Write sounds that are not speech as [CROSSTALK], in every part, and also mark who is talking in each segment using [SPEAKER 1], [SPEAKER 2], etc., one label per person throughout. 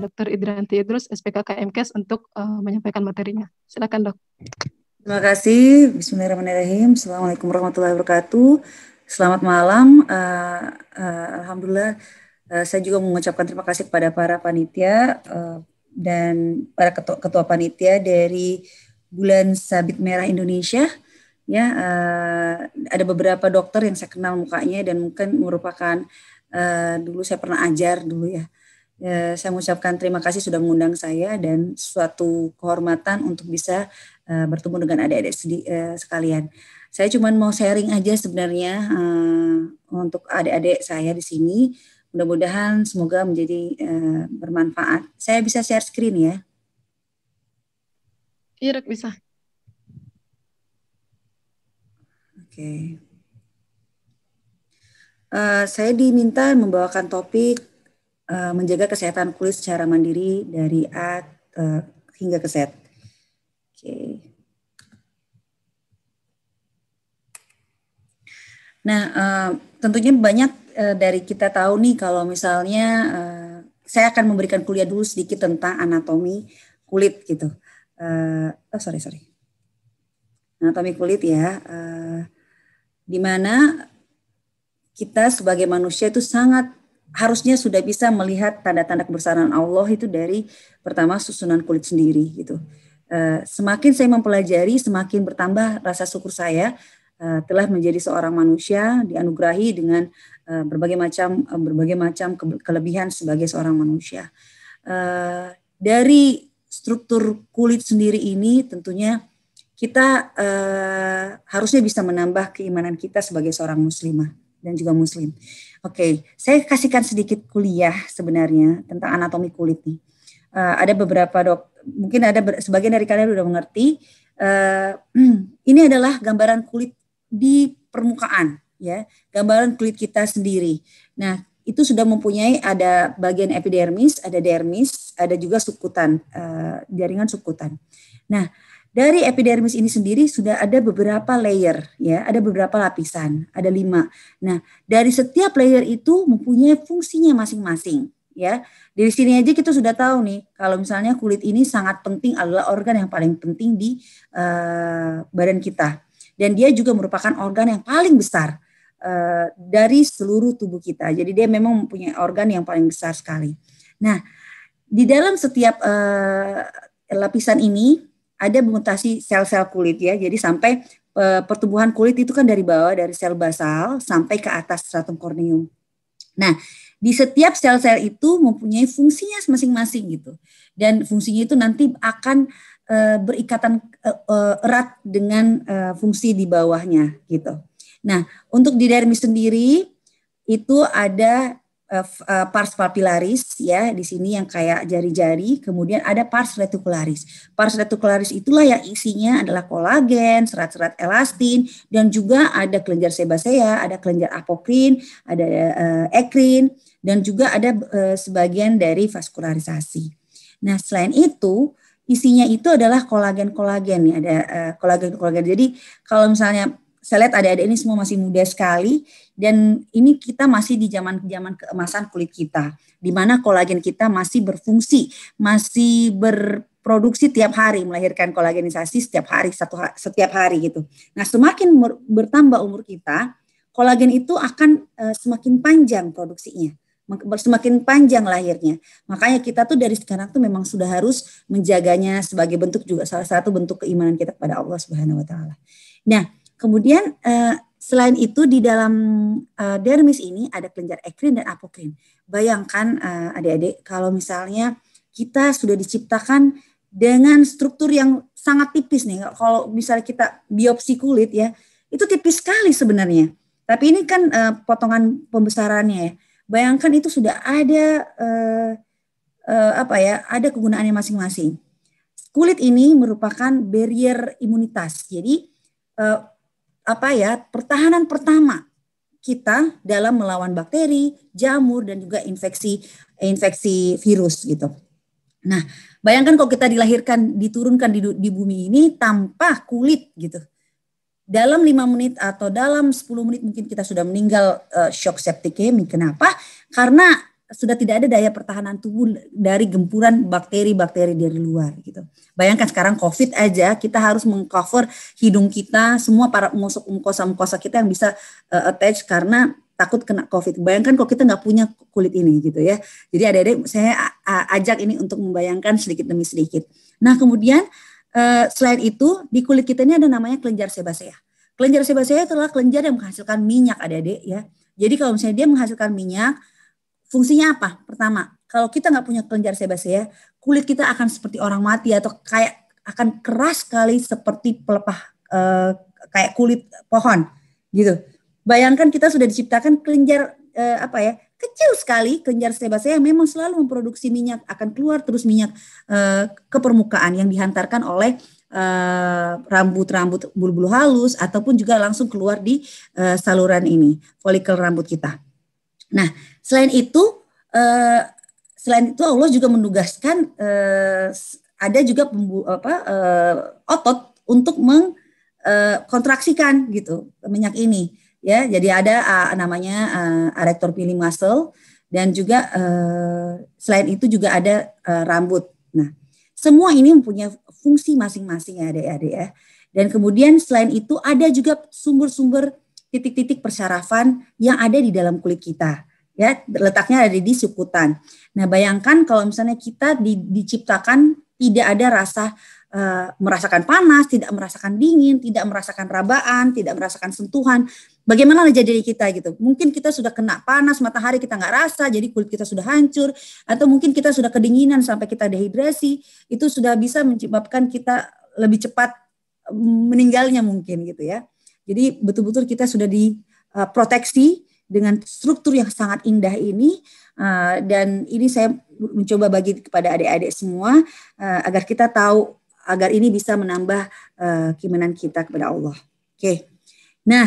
[SPEAKER 1] Dr. Idranti Idrus, SPKKMKes untuk uh, menyampaikan materinya. Silakan dok.
[SPEAKER 2] Terima kasih. Bismillahirrahmanirrahim. Assalamualaikum warahmatullahi wabarakatuh. Selamat malam. Uh, uh, Alhamdulillah, uh, saya juga mengucapkan terima kasih kepada para panitia uh, dan para ketua, ketua panitia dari Bulan Sabit Merah Indonesia ya uh, ada beberapa dokter yang saya kenal mukanya dan mungkin merupakan uh, dulu saya pernah ajar dulu ya Ya, saya mengucapkan terima kasih sudah mengundang saya dan suatu kehormatan untuk bisa uh, bertemu dengan adik-adik uh, sekalian. Saya cuma mau sharing aja sebenarnya uh, untuk adik-adik saya di sini. Mudah-mudahan semoga menjadi uh, bermanfaat. Saya bisa share screen ya. Iya, bisa. Oke. Okay. Uh, saya diminta membawakan topik Eh, menjaga kesehatan kulit secara mandiri dari A ke, eh, hingga ke Z. Oke. Nah, eh, tentunya banyak dari kita tahu nih kalau misalnya saya akan memberikan kuliah dulu sedikit tentang anatomi kulit gitu. oh sorry sorry. Anatomi kulit ya. di dimana kita sebagai manusia itu sangat harusnya sudah bisa melihat tanda-tanda kebesaran Allah itu dari pertama susunan kulit sendiri gitu. Uh, semakin saya mempelajari, semakin bertambah rasa syukur saya uh, telah menjadi seorang manusia dianugerahi dengan uh, berbagai macam uh, berbagai macam ke kelebihan sebagai seorang manusia. Uh, dari struktur kulit sendiri ini tentunya kita uh, harusnya bisa menambah keimanan kita sebagai seorang muslimah dan juga muslim. Oke, okay. saya kasihkan sedikit kuliah sebenarnya tentang anatomi kulit nih. Uh, ada beberapa dok, mungkin ada sebagian dari kalian sudah mengerti. Uh, [CLEARS THROAT] ini adalah gambaran kulit di permukaan, ya, gambaran kulit kita sendiri. Nah, itu sudah mempunyai ada bagian epidermis, ada dermis, ada juga sukutan uh, jaringan subkutan. Nah, dari epidermis ini sendiri sudah ada beberapa layer, ya, ada beberapa lapisan, ada lima. Nah, dari setiap layer itu mempunyai fungsinya masing-masing, ya. Dari sini aja kita sudah tahu nih, kalau misalnya kulit ini sangat penting adalah organ yang paling penting di uh, badan kita, dan dia juga merupakan organ yang paling besar uh, dari seluruh tubuh kita. Jadi dia memang mempunyai organ yang paling besar sekali. Nah, di dalam setiap uh, lapisan ini ada mutasi sel-sel kulit ya. Jadi sampai e, pertumbuhan kulit itu kan dari bawah dari sel basal sampai ke atas stratum corneum. Nah, di setiap sel-sel itu mempunyai fungsinya masing-masing gitu. Dan fungsinya itu nanti akan e, berikatan e, e, erat dengan e, fungsi di bawahnya gitu. Nah, untuk di dermis sendiri itu ada uh, pars papillaris ya di sini yang kayak jari-jari kemudian ada pars reticularis pars reticularis itulah yang isinya adalah kolagen serat-serat elastin dan juga ada kelenjar sebasea ada kelenjar apokrin ada uh, ekrin dan juga ada uh, sebagian dari vaskularisasi nah selain itu isinya itu adalah kolagen-kolagen ya ada kolagen-kolagen. Uh, kolagen -kolagen. Jadi kalau misalnya saya lihat ada adik ini semua masih muda sekali dan ini kita masih di zaman zaman keemasan kulit kita di mana kolagen kita masih berfungsi masih berproduksi tiap hari melahirkan kolagenisasi setiap hari satu setiap hari gitu nah semakin bertambah umur kita kolagen itu akan uh, semakin panjang produksinya semakin panjang lahirnya. Makanya kita tuh dari sekarang tuh memang sudah harus menjaganya sebagai bentuk juga salah satu bentuk keimanan kita kepada Allah Subhanahu wa taala. Nah, Kemudian uh, selain itu di dalam uh, dermis ini ada kelenjar ekrin dan apokrin. Bayangkan eh, adik-adik kalau misalnya kita sudah diciptakan dengan struktur yang sangat tipis nih. Kalau misalnya kita biopsi kulit ya, itu tipis sekali sebenarnya. Tapi ini kan uh, potongan pembesarannya ya. Bayangkan itu sudah ada uh, uh, apa ya, ada kegunaannya masing-masing. Kulit ini merupakan barrier imunitas. Jadi uh, apa ya pertahanan pertama kita dalam melawan bakteri, jamur dan juga infeksi infeksi virus gitu. Nah, bayangkan kalau kita dilahirkan diturunkan di, di bumi ini tanpa kulit gitu. Dalam lima menit atau dalam 10 menit mungkin kita sudah meninggal uh, shock septicemia. Kenapa? Karena sudah tidak ada daya pertahanan tubuh dari gempuran bakteri-bakteri dari luar gitu. Bayangkan sekarang COVID aja kita harus mengcover hidung kita, semua para mengusuk mukosa-mukosa kita yang bisa uh, attach karena takut kena COVID. Bayangkan kalau kita nggak punya kulit ini gitu ya. Jadi adik-adik saya ajak ini untuk membayangkan sedikit demi sedikit. Nah kemudian uh, selain itu di kulit kita ini ada namanya kelenjar sebasea. Kelenjar sebasea itu adalah kelenjar yang menghasilkan minyak adik-adik ya. Jadi kalau misalnya dia menghasilkan minyak, Fungsinya apa? Pertama, kalau kita nggak punya kelenjar sebasea, ya, kulit kita akan seperti orang mati atau kayak akan keras sekali seperti pelepah eh, kayak kulit pohon gitu. Bayangkan kita sudah diciptakan kelenjar eh, apa ya? kecil sekali kelenjar sebasea yang memang selalu memproduksi minyak akan keluar terus minyak eh, ke permukaan yang dihantarkan oleh rambut-rambut bulu-bulu halus ataupun juga langsung keluar di uh, saluran ini folikel rambut kita. Nah, Selain itu, eh, selain itu Allah juga menugaskan eh, ada juga pembu, apa, eh, otot untuk mengkontraksikan eh, gitu minyak ini ya. Jadi ada uh, namanya uh, eh, erector pili muscle dan juga uh, selain itu juga ada uh, rambut. Nah, semua ini mempunyai fungsi masing-masing ya adik-adik ya, ya. Dan kemudian selain itu ada juga sumber-sumber titik-titik persyarafan yang ada di dalam kulit kita ya letaknya ada di sukutan. Nah, bayangkan kalau misalnya kita di, diciptakan tidak ada rasa uh, merasakan panas, tidak merasakan dingin, tidak merasakan rabaan, tidak merasakan sentuhan. Bagaimana jadi diri kita gitu? Mungkin kita sudah kena panas matahari kita nggak rasa, jadi kulit kita sudah hancur, atau mungkin kita sudah kedinginan sampai kita dehidrasi, itu sudah bisa menyebabkan kita lebih cepat mm, meninggalnya mungkin gitu ya. Jadi betul-betul kita sudah diproteksi eh, dengan struktur yang sangat indah ini uh, dan ini saya mencoba bagi kepada adik-adik semua uh, agar kita tahu agar ini bisa menambah uh, keimanan kita kepada Allah. Oke. Okay. Nah,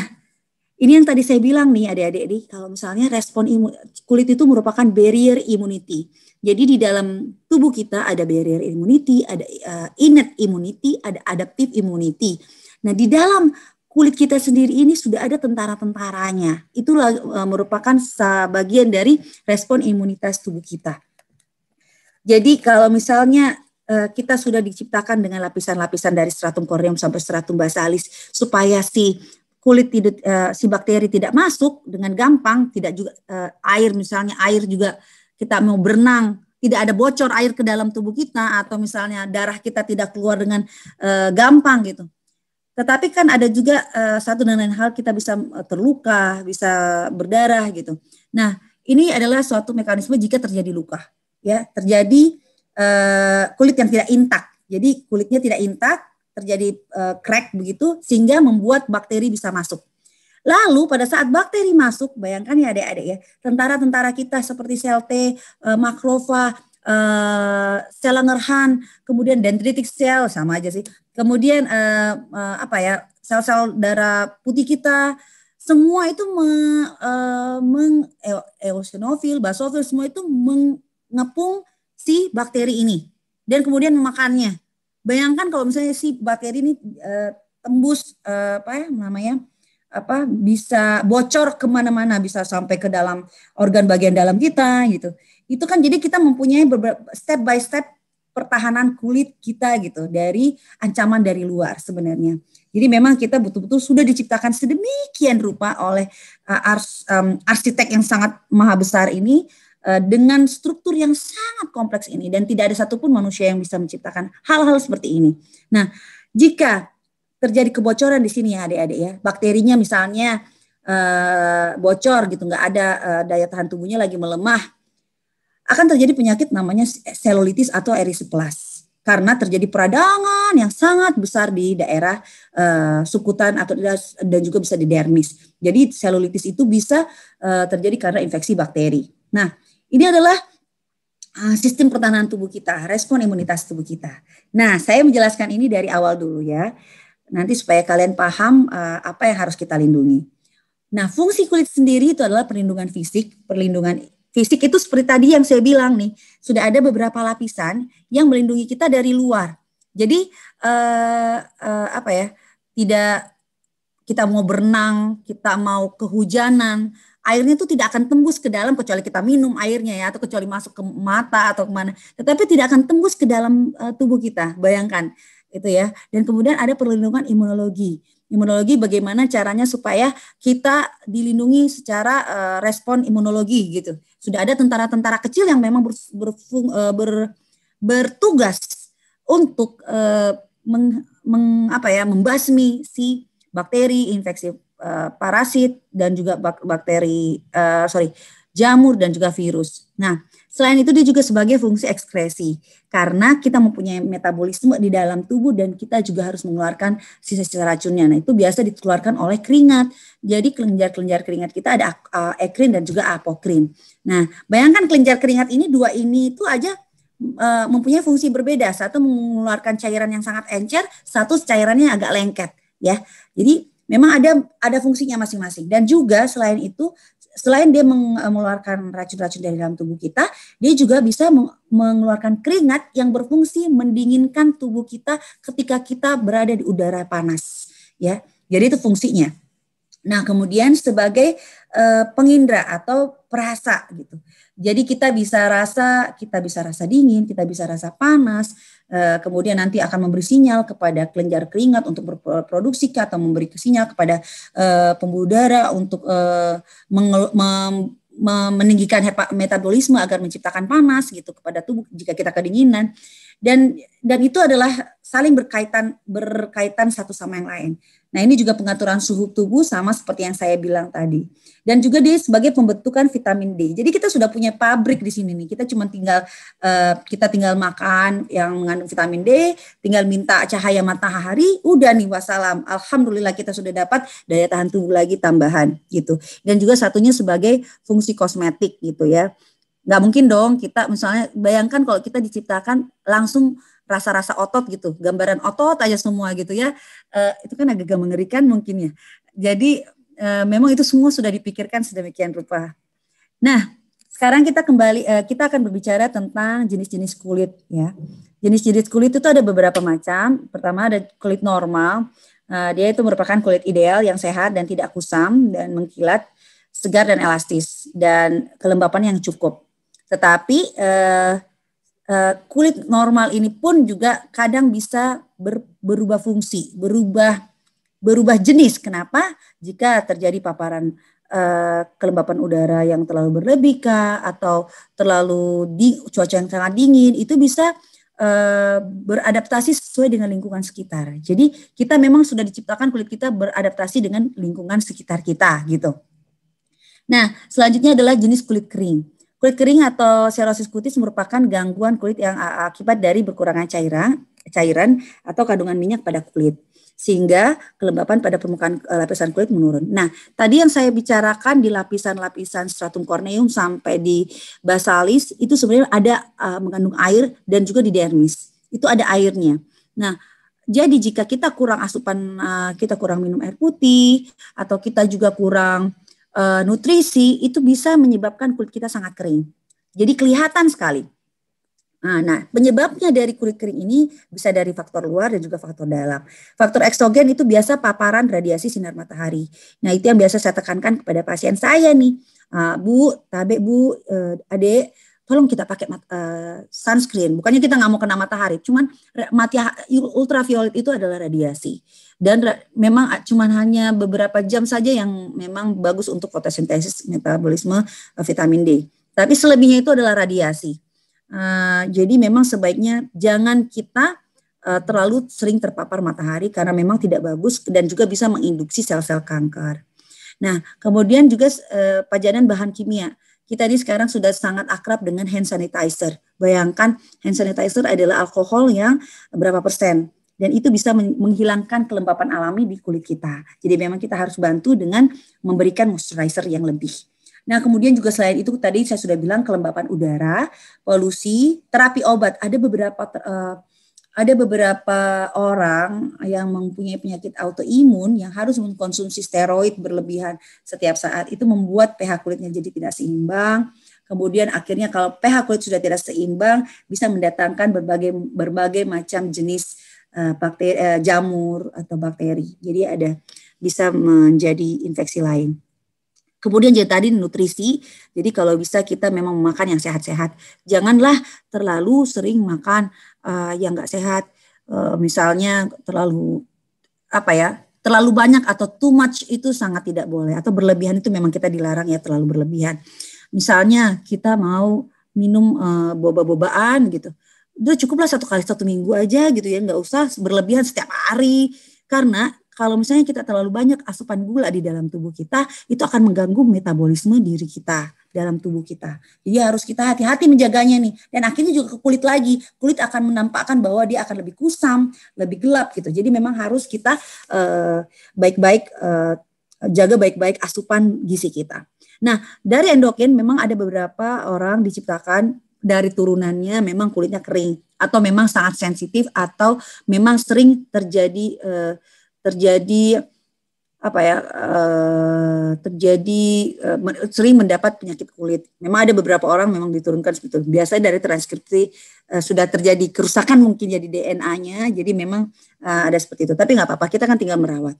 [SPEAKER 2] ini yang tadi saya bilang nih adik-adik nih kalau misalnya respon imun, kulit itu merupakan barrier immunity. Jadi di dalam tubuh kita ada barrier immunity, ada uh, innate immunity, ada adaptive immunity. Nah, di dalam kulit kita sendiri ini sudah ada tentara-tentaranya. Itulah e, merupakan sebagian dari respon imunitas tubuh kita. Jadi kalau misalnya e, kita sudah diciptakan dengan lapisan-lapisan dari stratum corneum sampai stratum basalis supaya si kulit tidak e, si bakteri tidak masuk dengan gampang, tidak juga e, air misalnya air juga kita mau berenang tidak ada bocor air ke dalam tubuh kita atau misalnya darah kita tidak keluar dengan e, gampang gitu. Tetapi kan ada juga uh, satu dan lain hal kita bisa eh, terluka, bisa berdarah gitu. Nah, ini adalah suatu mekanisme jika terjadi luka, ya terjadi uh, kulit yang tidak intak. Jadi kulitnya tidak intak, terjadi uh, crack begitu, sehingga membuat bakteri bisa masuk. Lalu pada saat bakteri masuk, bayangkan ya adik-adik ya, tentara-tentara kita seperti sel T, uh, makrofa, uh, sel Langerhans, kemudian dendritic cell sama aja sih. Kemudian uh, uh, apa ya sel-sel darah putih kita semua itu me, uh, meng eosinofil, basofil semua itu mengepung si bakteri ini dan kemudian memakannya. Bayangkan kalau misalnya si bakteri ini uh, tembus uh, apa ya namanya apa bisa bocor kemana-mana bisa sampai ke dalam organ bagian dalam kita gitu itu kan jadi kita mempunyai step by step pertahanan kulit kita gitu dari ancaman dari luar sebenarnya. Jadi memang kita betul-betul sudah diciptakan sedemikian rupa oleh uh, ars, um, arsitek yang sangat maha besar ini uh, dengan struktur yang sangat kompleks ini dan tidak ada satupun manusia yang bisa menciptakan hal-hal seperti ini. Nah, jika terjadi kebocoran di sini ya adik-adik ya, bakterinya misalnya uh, bocor gitu, nggak ada uh, daya tahan tubuhnya lagi melemah, akan terjadi penyakit namanya selulitis atau erisiplas karena terjadi peradangan yang sangat besar di daerah uh, sukutan atau dan juga bisa di dermis. Jadi selulitis itu bisa uh, terjadi karena infeksi bakteri. Nah, ini adalah eh, sistem pertahanan tubuh kita, respon imunitas tubuh kita. Nah, saya menjelaskan ini dari awal dulu ya. Nanti supaya kalian paham uh, apa yang harus kita lindungi. Nah, fungsi kulit sendiri itu adalah perlindungan fisik, perlindungan Fisik itu seperti tadi yang saya bilang nih, sudah ada beberapa lapisan yang melindungi kita dari luar. Jadi eh, eh, apa ya? Tidak kita mau berenang, kita mau kehujanan, airnya itu tidak akan tembus ke dalam kecuali kita minum airnya ya atau kecuali masuk ke mata atau kemana tetapi tidak akan tembus ke dalam uh, tubuh kita bayangkan itu ya dan kemudian ada perlindungan imunologi imunologi bagaimana caranya supaya kita dilindungi secara uh, respon imunologi gitu. Sudah ada tentara-tentara kecil yang memang ber, berfung, eh, ber, bertugas untuk uh, meng, meng, apa ya membasmi si bakteri infeksi uh, parasit dan juga bak, bakteri uh, sorry jamur, dan juga virus. Nah, selain itu dia juga sebagai fungsi ekskresi karena kita mempunyai metabolisme di dalam tubuh dan kita juga harus mengeluarkan sisa-sisa racunnya. Nah, itu biasa dikeluarkan oleh keringat. Jadi kelenjar-kelenjar keringat kita ada ekrin dan juga apokrin. Nah, bayangkan kelenjar keringat ini dua ini itu aja e, mempunyai fungsi berbeda. Satu mengeluarkan cairan yang sangat encer, satu cairannya agak lengket, ya. Jadi memang ada ada fungsinya masing-masing dan juga selain itu selain dia eh, mengeluarkan racun-racun dari dalam tubuh kita, dia juga bisa mengeluarkan keringat yang berfungsi mendinginkan tubuh kita ketika kita berada di udara panas, ya. Jadi itu fungsinya. Nah, kemudian sebagai uh, eh, pengindra atau perasa gitu. Jadi kita bisa rasa, kita bisa rasa dingin, kita bisa rasa panas, Eh, kemudian nanti akan memberi sinyal kepada kelenjar keringat untuk berproduksi atau memberi sinyal kepada eh, pembuluh darah untuk eh, meninggikan metabolisme agar menciptakan panas gitu kepada tubuh jika kita kedinginan dan dan itu adalah saling berkaitan berkaitan satu sama yang lain. Nah, ini juga pengaturan suhu tubuh sama seperti yang saya bilang tadi. Dan juga dia sebagai pembentukan vitamin D. Jadi kita sudah punya pabrik di sini nih. Kita cuma tinggal uh, kita tinggal makan yang mengandung vitamin D, tinggal minta cahaya matahari, udah nih wassalam. Alhamdulillah kita sudah dapat daya tahan tubuh lagi tambahan gitu. Dan juga satunya sebagai fungsi kosmetik gitu ya nggak mungkin dong kita misalnya bayangkan kalau kita diciptakan langsung rasa-rasa otot gitu gambaran otot aja semua gitu ya e, itu kan agak mengerikan mungkin ya jadi e, memang itu semua sudah dipikirkan sedemikian rupa nah sekarang kita kembali e, kita akan berbicara tentang jenis-jenis kulit ya jenis-jenis kulit itu ada beberapa macam pertama ada kulit normal e, dia itu merupakan kulit ideal yang sehat dan tidak kusam dan mengkilat segar dan elastis dan kelembapan yang cukup tetapi eh, eh, kulit normal ini pun juga kadang bisa ber, berubah fungsi, berubah berubah jenis. Kenapa? Jika terjadi paparan eh, kelembapan udara yang terlalu berlebih kah, atau terlalu di, cuaca yang sangat dingin, itu bisa eh, beradaptasi sesuai dengan lingkungan sekitar. Jadi kita memang sudah diciptakan kulit kita beradaptasi dengan lingkungan sekitar kita gitu. Nah, selanjutnya adalah jenis kulit kering. Kulit kering atau serosis kutis merupakan gangguan kulit yang akibat dari kekurangan cairan, cairan atau kandungan minyak pada kulit sehingga kelembapan pada permukaan eh, lapisan kulit menurun. Nah, tadi yang saya bicarakan di lapisan-lapisan stratum corneum sampai di basalis itu sebenarnya ada uh, mengandung air dan juga di dermis. Itu ada airnya. Nah, jadi jika kita kurang asupan uh, kita kurang minum air putih atau kita juga kurang uh, nutrisi itu bisa menyebabkan kulit kita sangat kering. Jadi kelihatan sekali. Nah, nah, penyebabnya dari kulit kering ini bisa dari faktor luar dan juga faktor dalam. Faktor eksogen itu biasa paparan radiasi sinar matahari. Nah, itu yang biasa saya tekankan kepada pasien saya nih. Uh, bu, tabe, bu, uh, eh, adek, tolong kita pakai uh, sunscreen. Bukannya kita nggak mau kena matahari, cuman mati ultraviolet itu adalah radiasi dan ra, memang cuman hanya beberapa jam saja yang memang bagus untuk fotosintesis metabolisme uh, vitamin D. Tapi selebihnya itu adalah radiasi. Uh, jadi memang sebaiknya jangan kita uh, terlalu sering terpapar matahari karena memang tidak bagus dan juga bisa menginduksi sel-sel kanker. Nah, kemudian juga uh, pajanan bahan kimia kita ini sekarang sudah sangat akrab dengan hand sanitizer. Bayangkan hand sanitizer adalah alkohol yang berapa persen dan itu bisa menghilangkan kelembapan alami di kulit kita. Jadi memang kita harus bantu dengan memberikan moisturizer yang lebih. Nah, kemudian juga selain itu tadi saya sudah bilang kelembapan udara, polusi, terapi obat. Ada beberapa eh, ada beberapa orang yang mempunyai penyakit autoimun yang harus mengkonsumsi steroid berlebihan setiap saat itu membuat pH kulitnya jadi tidak seimbang. Kemudian akhirnya kalau pH kulit sudah tidak seimbang bisa mendatangkan berbagai berbagai macam jenis eh, bakteri eh, jamur atau bakteri. Jadi ada bisa menjadi infeksi lain. Kemudian jadi tadi nutrisi, jadi kalau bisa kita memang makan yang sehat-sehat. Janganlah terlalu sering makan uh, yang nggak sehat, uh, misalnya terlalu apa ya, terlalu banyak atau too much itu sangat tidak boleh atau berlebihan itu memang kita dilarang ya terlalu berlebihan. Misalnya kita mau minum uh, boba-bobaan gitu, udah cukuplah satu kali satu minggu aja gitu ya, nggak usah berlebihan setiap hari karena kalau misalnya kita terlalu banyak asupan gula di dalam tubuh kita, itu akan mengganggu metabolisme diri kita dalam tubuh kita. Jadi harus kita hati-hati menjaganya nih. Dan akhirnya juga ke kulit lagi. Kulit akan menampakkan bahwa dia akan lebih kusam, lebih gelap gitu. Jadi memang harus kita eh, baik-baik eh, jaga baik-baik asupan gizi kita. Nah, dari endokrin memang ada beberapa orang diciptakan dari turunannya memang kulitnya kering atau memang sangat sensitif atau memang sering terjadi eh, terjadi apa ya eh, terjadi eh, sering mendapat penyakit kulit. Memang ada beberapa orang memang diturunkan seperti itu. Biasanya dari transkripsi eh, sudah terjadi kerusakan mungkin jadi ya DNA-nya. Jadi memang ada seperti itu. Tapi nggak apa-apa, kita kan tinggal merawat.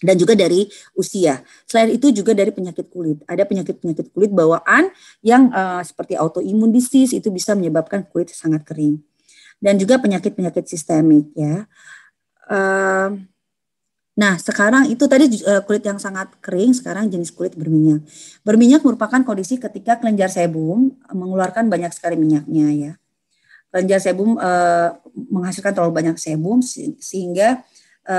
[SPEAKER 2] Dan juga dari usia. Selain itu juga dari penyakit kulit. Ada penyakit-penyakit kulit bawaan yang seperti autoimun disease itu bisa menyebabkan kulit sangat kering. Dan juga penyakit-penyakit sistemik ya. Nah, sekarang itu tadi eh, kulit yang sangat kering, sekarang jenis kulit berminyak. Berminyak merupakan kondisi ketika kelenjar sebum eh, mengeluarkan banyak sekali minyaknya ya. Kelenjar sebum e, menghasilkan terlalu banyak sebum sehingga e,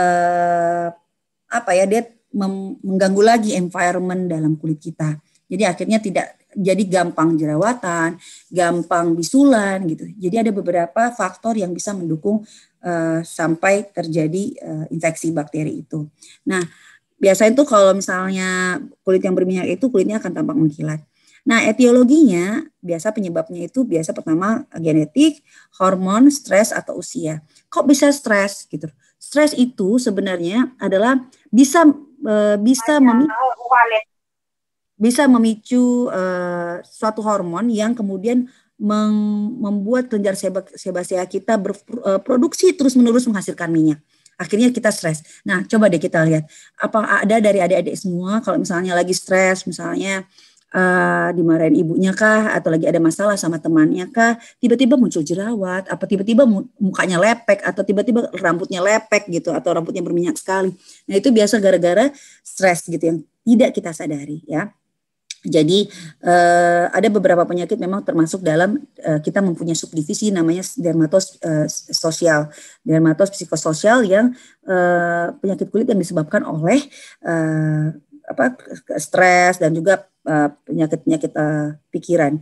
[SPEAKER 2] apa ya dia mengganggu lagi environment dalam kulit kita. Jadi akhirnya tidak jadi gampang jerawatan, gampang bisulan gitu. Jadi ada beberapa faktor yang bisa mendukung Eh, sampai terjadi uh, infeksi bakteri itu. Nah, biasanya tuh kalau misalnya kulit yang berminyak itu kulitnya akan tampak mengkilat. Nah, etiologinya biasa penyebabnya itu biasa pertama genetik, hormon, stres atau usia. Kok bisa stres gitu? Stres itu sebenarnya adalah bisa e, bisa memicu bisa memicu e, suatu hormon yang kemudian membuat kelenjar sebasea kita berproduksi eh, terus-menerus menghasilkan minyak. Akhirnya kita stres. Nah, coba deh kita lihat apa ada dari adik-adik semua kalau misalnya lagi stres, misalnya uh, dimarahin ibunya kah atau lagi ada masalah sama temannya kah, tiba-tiba muncul jerawat, apa tiba-tiba mukanya lepek atau tiba-tiba rambutnya lepek gitu atau rambutnya berminyak sekali. Nah, itu biasa gara-gara stres gitu yang tidak kita sadari ya. Jadi uh, ada beberapa penyakit memang termasuk dalam uh, kita mempunyai subdivisi namanya dermatos uh, sosial, dermatos psikososial yang uh, penyakit kulit yang disebabkan oleh uh, apa stres dan juga penyakit-penyakit penyakit uh, pikiran.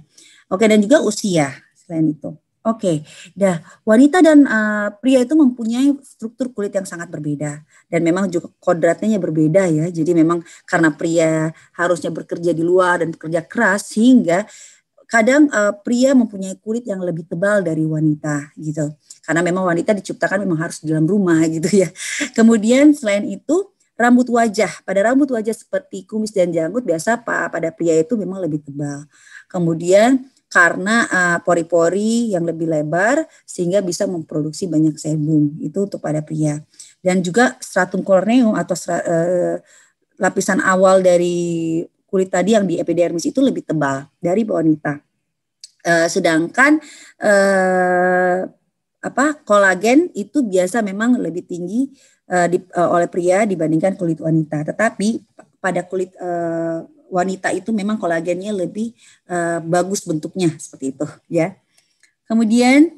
[SPEAKER 2] Oke dan juga usia selain itu. Oke, okay. dah wanita dan uh, pria itu mempunyai struktur kulit yang sangat berbeda dan memang juga kodratnya berbeda ya. Jadi memang karena pria harusnya bekerja di luar dan bekerja keras sehingga kadang uh, pria mempunyai kulit yang lebih tebal dari wanita gitu. Karena memang wanita diciptakan memang harus di dalam rumah [LAUGHS] gitu ya. Kemudian selain itu rambut wajah. Pada rambut wajah seperti kumis dan janggut biasa pada pria itu memang lebih tebal. Kemudian karena pori eh, pori-pori yang lebih lebar sehingga bisa memproduksi banyak sebum. Itu untuk pada pria. Dan juga stratum corneum atau stra, uh, lapisan awal dari kulit tadi yang di epidermis itu lebih tebal dari wanita. Uh, sedangkan uh, apa kolagen itu biasa memang lebih tinggi uh, di, uh, oleh pria dibandingkan kulit wanita. Tetapi pada kulit uh, wanita itu memang kolagennya lebih uh, bagus bentuknya seperti itu ya. Kemudian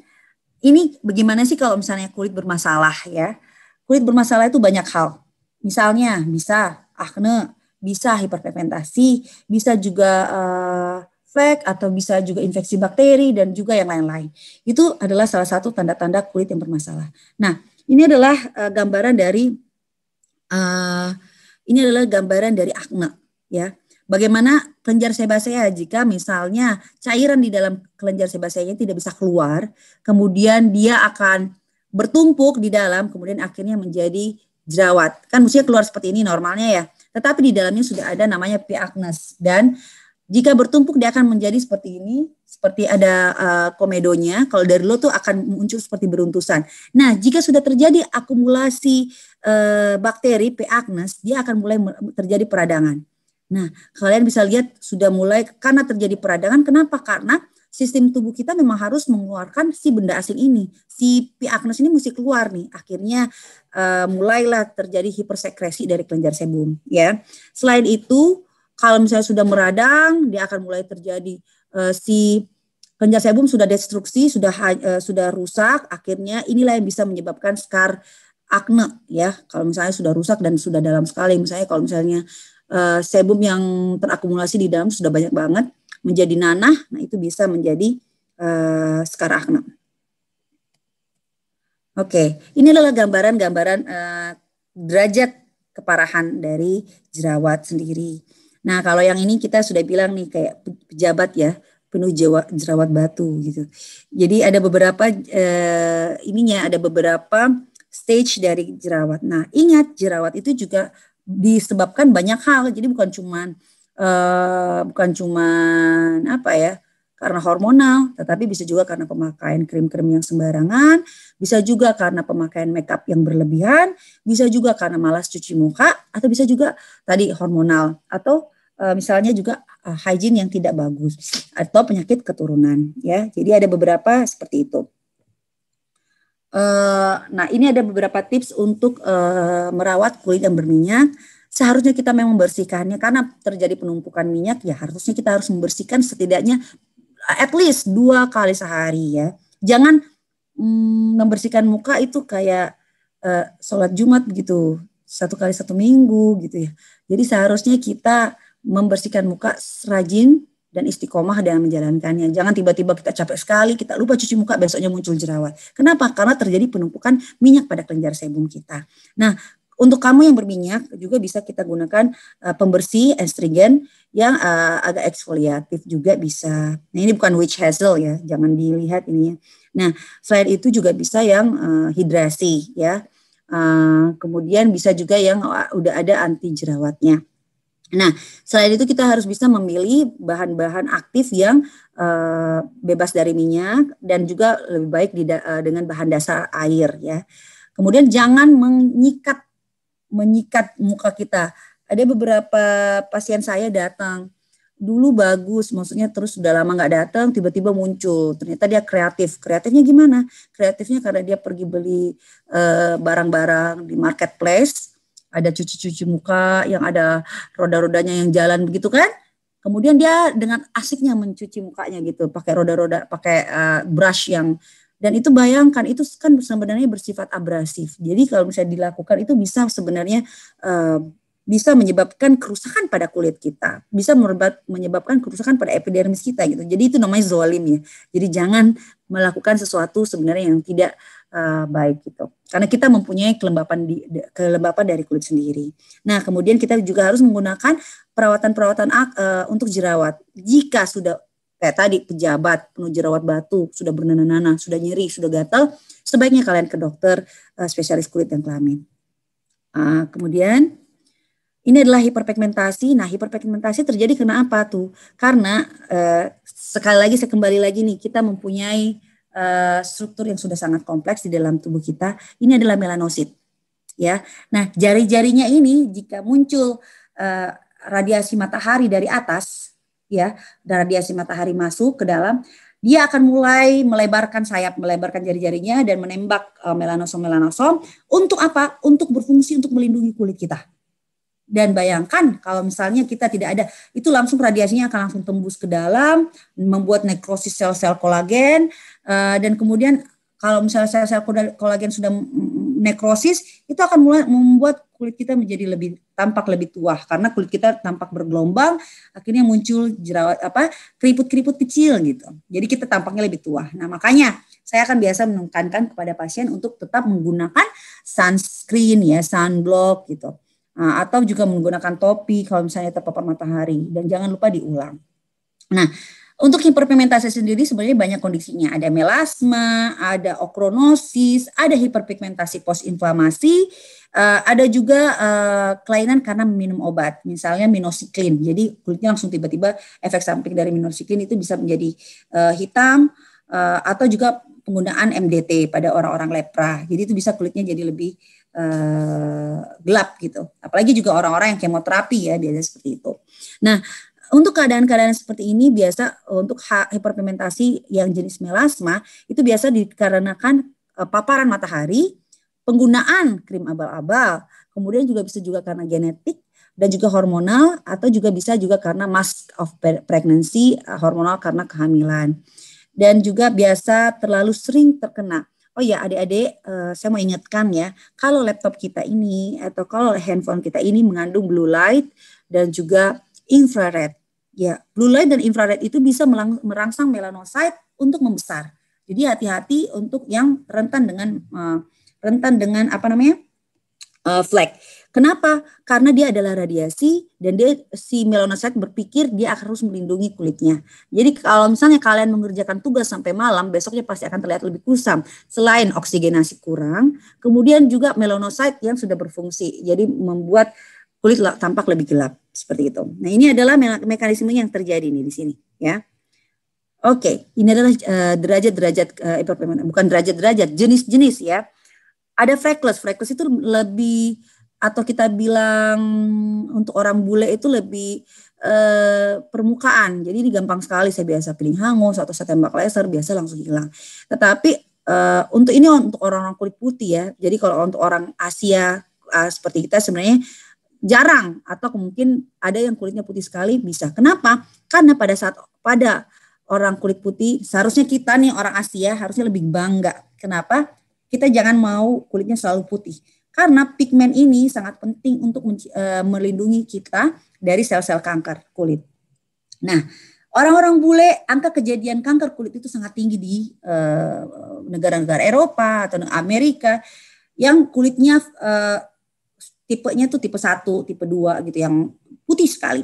[SPEAKER 2] ini bagaimana sih kalau misalnya kulit bermasalah ya? Kulit bermasalah itu banyak hal. Misalnya bisa akne, bisa hiperpigmentasi, bisa juga uh, flek atau bisa juga infeksi bakteri dan juga yang lain-lain. Itu adalah salah satu tanda-tanda kulit yang bermasalah. Nah, ini adalah uh, gambaran dari uh, ini adalah gambaran dari akne ya. Bagaimana kelenjar sebasea jika misalnya cairan di dalam kelenjar sebaseanya tidak bisa keluar, kemudian dia akan bertumpuk di dalam, kemudian akhirnya menjadi jerawat. Kan mestinya keluar seperti ini normalnya ya. Tetapi di dalamnya sudah ada namanya P. acnes dan jika bertumpuk dia akan menjadi seperti ini, seperti ada uh, komedonya. Kalau dari lo tuh akan muncul seperti beruntusan. Nah, jika sudah terjadi akumulasi uh, bakteri P. acnes, dia akan mulai terjadi peradangan. Nah, kalian bisa lihat sudah mulai karena terjadi peradangan. Kenapa? Karena sistem tubuh kita memang harus mengeluarkan si benda asing ini. Si P. ini mesti keluar nih. Akhirnya uh, mulailah terjadi hipersekresi dari kelenjar sebum. Ya. Selain itu, kalau misalnya sudah meradang, dia akan mulai terjadi uh, si kelenjar sebum sudah destruksi, sudah uh, sudah rusak. Akhirnya inilah yang bisa menyebabkan scar akne ya. Kalau misalnya sudah rusak dan sudah dalam sekali, misalnya kalau misalnya uh, sebum yang terakumulasi di dalam sudah banyak banget menjadi nanah, nah itu bisa menjadi uh, eh, skara akne. Oke, okay. ini adalah gambaran-gambaran uh, derajat keparahan dari jerawat sendiri. Nah, kalau yang ini kita sudah bilang nih kayak pejabat ya, penuh jerawat, jerawat batu gitu. Jadi ada beberapa uh, ininya ada beberapa stage dari jerawat. Nah, ingat jerawat itu juga disebabkan banyak hal jadi bukan cuman uh, bukan cuman apa ya karena hormonal tetapi bisa juga karena pemakaian krim-krim yang sembarangan bisa juga karena pemakaian makeup yang berlebihan bisa juga karena malas cuci muka atau bisa juga tadi hormonal atau uh, misalnya juga uh, hygiene yang tidak bagus atau penyakit keturunan ya jadi ada beberapa seperti itu Uh, nah, ini ada beberapa tips untuk uh, merawat kulit yang berminyak. Seharusnya kita memang membersihkannya karena terjadi penumpukan minyak ya harusnya kita harus membersihkan setidaknya at least dua kali sehari ya. Jangan mm, membersihkan muka itu kayak uh, sholat Jumat gitu satu kali satu minggu gitu ya. Jadi seharusnya kita membersihkan muka rajin dan istiqomah dalam menjalankannya. Jangan tiba-tiba kita capek sekali, kita lupa cuci muka, besoknya muncul jerawat. Kenapa? Karena terjadi penumpukan minyak pada kelenjar sebum kita. Nah, untuk kamu yang berminyak juga bisa kita gunakan uh, pembersih estrigen yang uh, agak eksfoliatif juga bisa. Nah ini bukan witch hazel ya, jangan dilihat ini ya. Nah selain itu juga bisa yang uh, hidrasi ya. Uh, kemudian bisa juga yang udah ada anti jerawatnya. Nah, selain itu kita harus bisa memilih bahan-bahan aktif yang uh, bebas dari minyak dan juga lebih baik dida, eh, dengan bahan dasar air ya. Kemudian jangan menyikat menyikat muka kita. Ada beberapa pasien saya datang dulu bagus, maksudnya terus sudah lama nggak datang, tiba-tiba muncul. Ternyata dia kreatif. Kreatifnya gimana? Kreatifnya karena dia pergi beli uh, eh, barang -barang di marketplace ada cuci-cuci muka yang ada roda-rodanya yang jalan begitu kan kemudian dia dengan asiknya mencuci mukanya gitu pakai roda-roda pakai uh, brush yang dan itu bayangkan itu kan sebenarnya bersifat abrasif jadi kalau misalnya dilakukan itu bisa sebenarnya uh, bisa menyebabkan kerusakan pada kulit kita bisa menyebabkan kerusakan pada epidermis kita gitu jadi itu namanya zolim ya jadi jangan melakukan sesuatu sebenarnya yang tidak Eh, baik gitu. Karena kita mempunyai kelembapan di, kelembapan dari kulit sendiri. Nah, kemudian kita juga harus menggunakan perawatan-perawatan uh, untuk jerawat. Jika sudah kayak eh, tadi pejabat penuh jerawat batu, sudah bernanah-nanah, sudah nyeri, sudah gatal, sebaiknya kalian ke dokter uh, spesialis kulit dan kelamin. Uh, kemudian ini adalah hiperpigmentasi. Nah, hiperpigmentasi terjadi karena apa tuh? Karena eh, sekali lagi saya kembali lagi nih, kita mempunyai Eh, struktur yang sudah sangat kompleks di dalam tubuh kita. Ini adalah melanosit. Ya. Nah, jari-jarinya ini jika muncul uh, radiasi matahari dari atas ya, dan radiasi matahari masuk ke dalam dia akan mulai melebarkan sayap, melebarkan jari-jarinya dan menembak eh, melanosom-melanosom. Untuk apa? Untuk berfungsi untuk melindungi kulit kita dan bayangkan kalau misalnya kita tidak ada, itu langsung radiasinya akan langsung tembus ke dalam, membuat nekrosis sel-sel kolagen, eh, dan kemudian kalau misalnya sel-sel kolagen sudah nekrosis, itu akan mulai membuat kulit kita menjadi lebih tampak lebih tua karena kulit kita tampak bergelombang, akhirnya muncul jerawat apa keriput-keriput kecil gitu. Jadi kita tampaknya lebih tua. Nah makanya saya akan biasa menekankan kepada pasien untuk tetap menggunakan sunscreen ya sunblock gitu Nah, atau juga menggunakan topi kalau misalnya terpapar matahari dan jangan lupa diulang. Nah, untuk hiperpigmentasi sendiri sebenarnya banyak kondisinya. Ada melasma, ada okronosis, ada hiperpigmentasi postinflamasi, uh, eh, ada juga eh, kelainan karena minum obat, misalnya minosiklin. Jadi kulitnya langsung tiba-tiba efek samping dari minosiklin itu bisa menjadi eh, hitam atau juga penggunaan MDT pada orang-orang lepra. Jadi itu bisa kulitnya jadi lebih eh, gelap gitu. Apalagi juga orang-orang yang kemoterapi ya biasanya seperti itu. Nah, untuk keadaan-keadaan seperti ini biasa untuk hiperpigmentasi yang jenis melasma itu biasa dikarenakan eh, paparan matahari, penggunaan krim abal-abal, kemudian juga bisa juga karena genetik dan juga hormonal atau juga bisa juga karena mask of pregnancy eh, hormonal karena kehamilan dan juga biasa terlalu sering terkena Oh ya, adik-adik, uh, saya mau ingatkan ya, kalau laptop kita ini atau kalau handphone kita ini mengandung blue light dan juga infrared. Ya, blue light dan infrared itu bisa merangsang melanosit untuk membesar. Jadi hati-hati untuk yang rentan dengan uh, rentan dengan apa namanya? Uh, eh, flag. Kenapa? Karena dia adalah radiasi dan dia si melanosit berpikir dia harus melindungi kulitnya. Jadi kalau misalnya kalian mengerjakan tugas sampai malam, besoknya pasti akan terlihat lebih kusam. Selain oksigenasi kurang, kemudian juga melanosit yang sudah berfungsi. Jadi membuat kulit tampak lebih gelap seperti itu. Nah, ini adalah mekanisme yang terjadi nih di sini, ya. Oke, okay, ini adalah eh, derajat-derajat uh, uh, bukan derajat-derajat, jenis-jenis ya. Ada freckles, freckles itu lebih atau kita bilang untuk orang bule itu lebih eh, permukaan. Jadi ini gampang sekali saya biasa piling hangus atau saya tembak laser biasa langsung hilang. Tetapi eh, untuk ini untuk orang-orang kulit putih ya. Jadi kalau untuk orang Asia eh, seperti kita sebenarnya jarang atau mungkin ada yang kulitnya putih sekali bisa. Kenapa? Karena pada saat pada orang kulit putih seharusnya kita nih orang Asia harusnya lebih bangga. Kenapa? Kita jangan mau kulitnya selalu putih karena pigmen ini sangat penting untuk e, melindungi kita dari sel-sel kanker kulit. Nah, orang-orang bule angka kejadian kanker kulit itu sangat tinggi di e, negara-negara uh, Eropa atau Amerika yang kulitnya uh, tipenya tuh tipe 1, tipe 2 gitu yang putih sekali.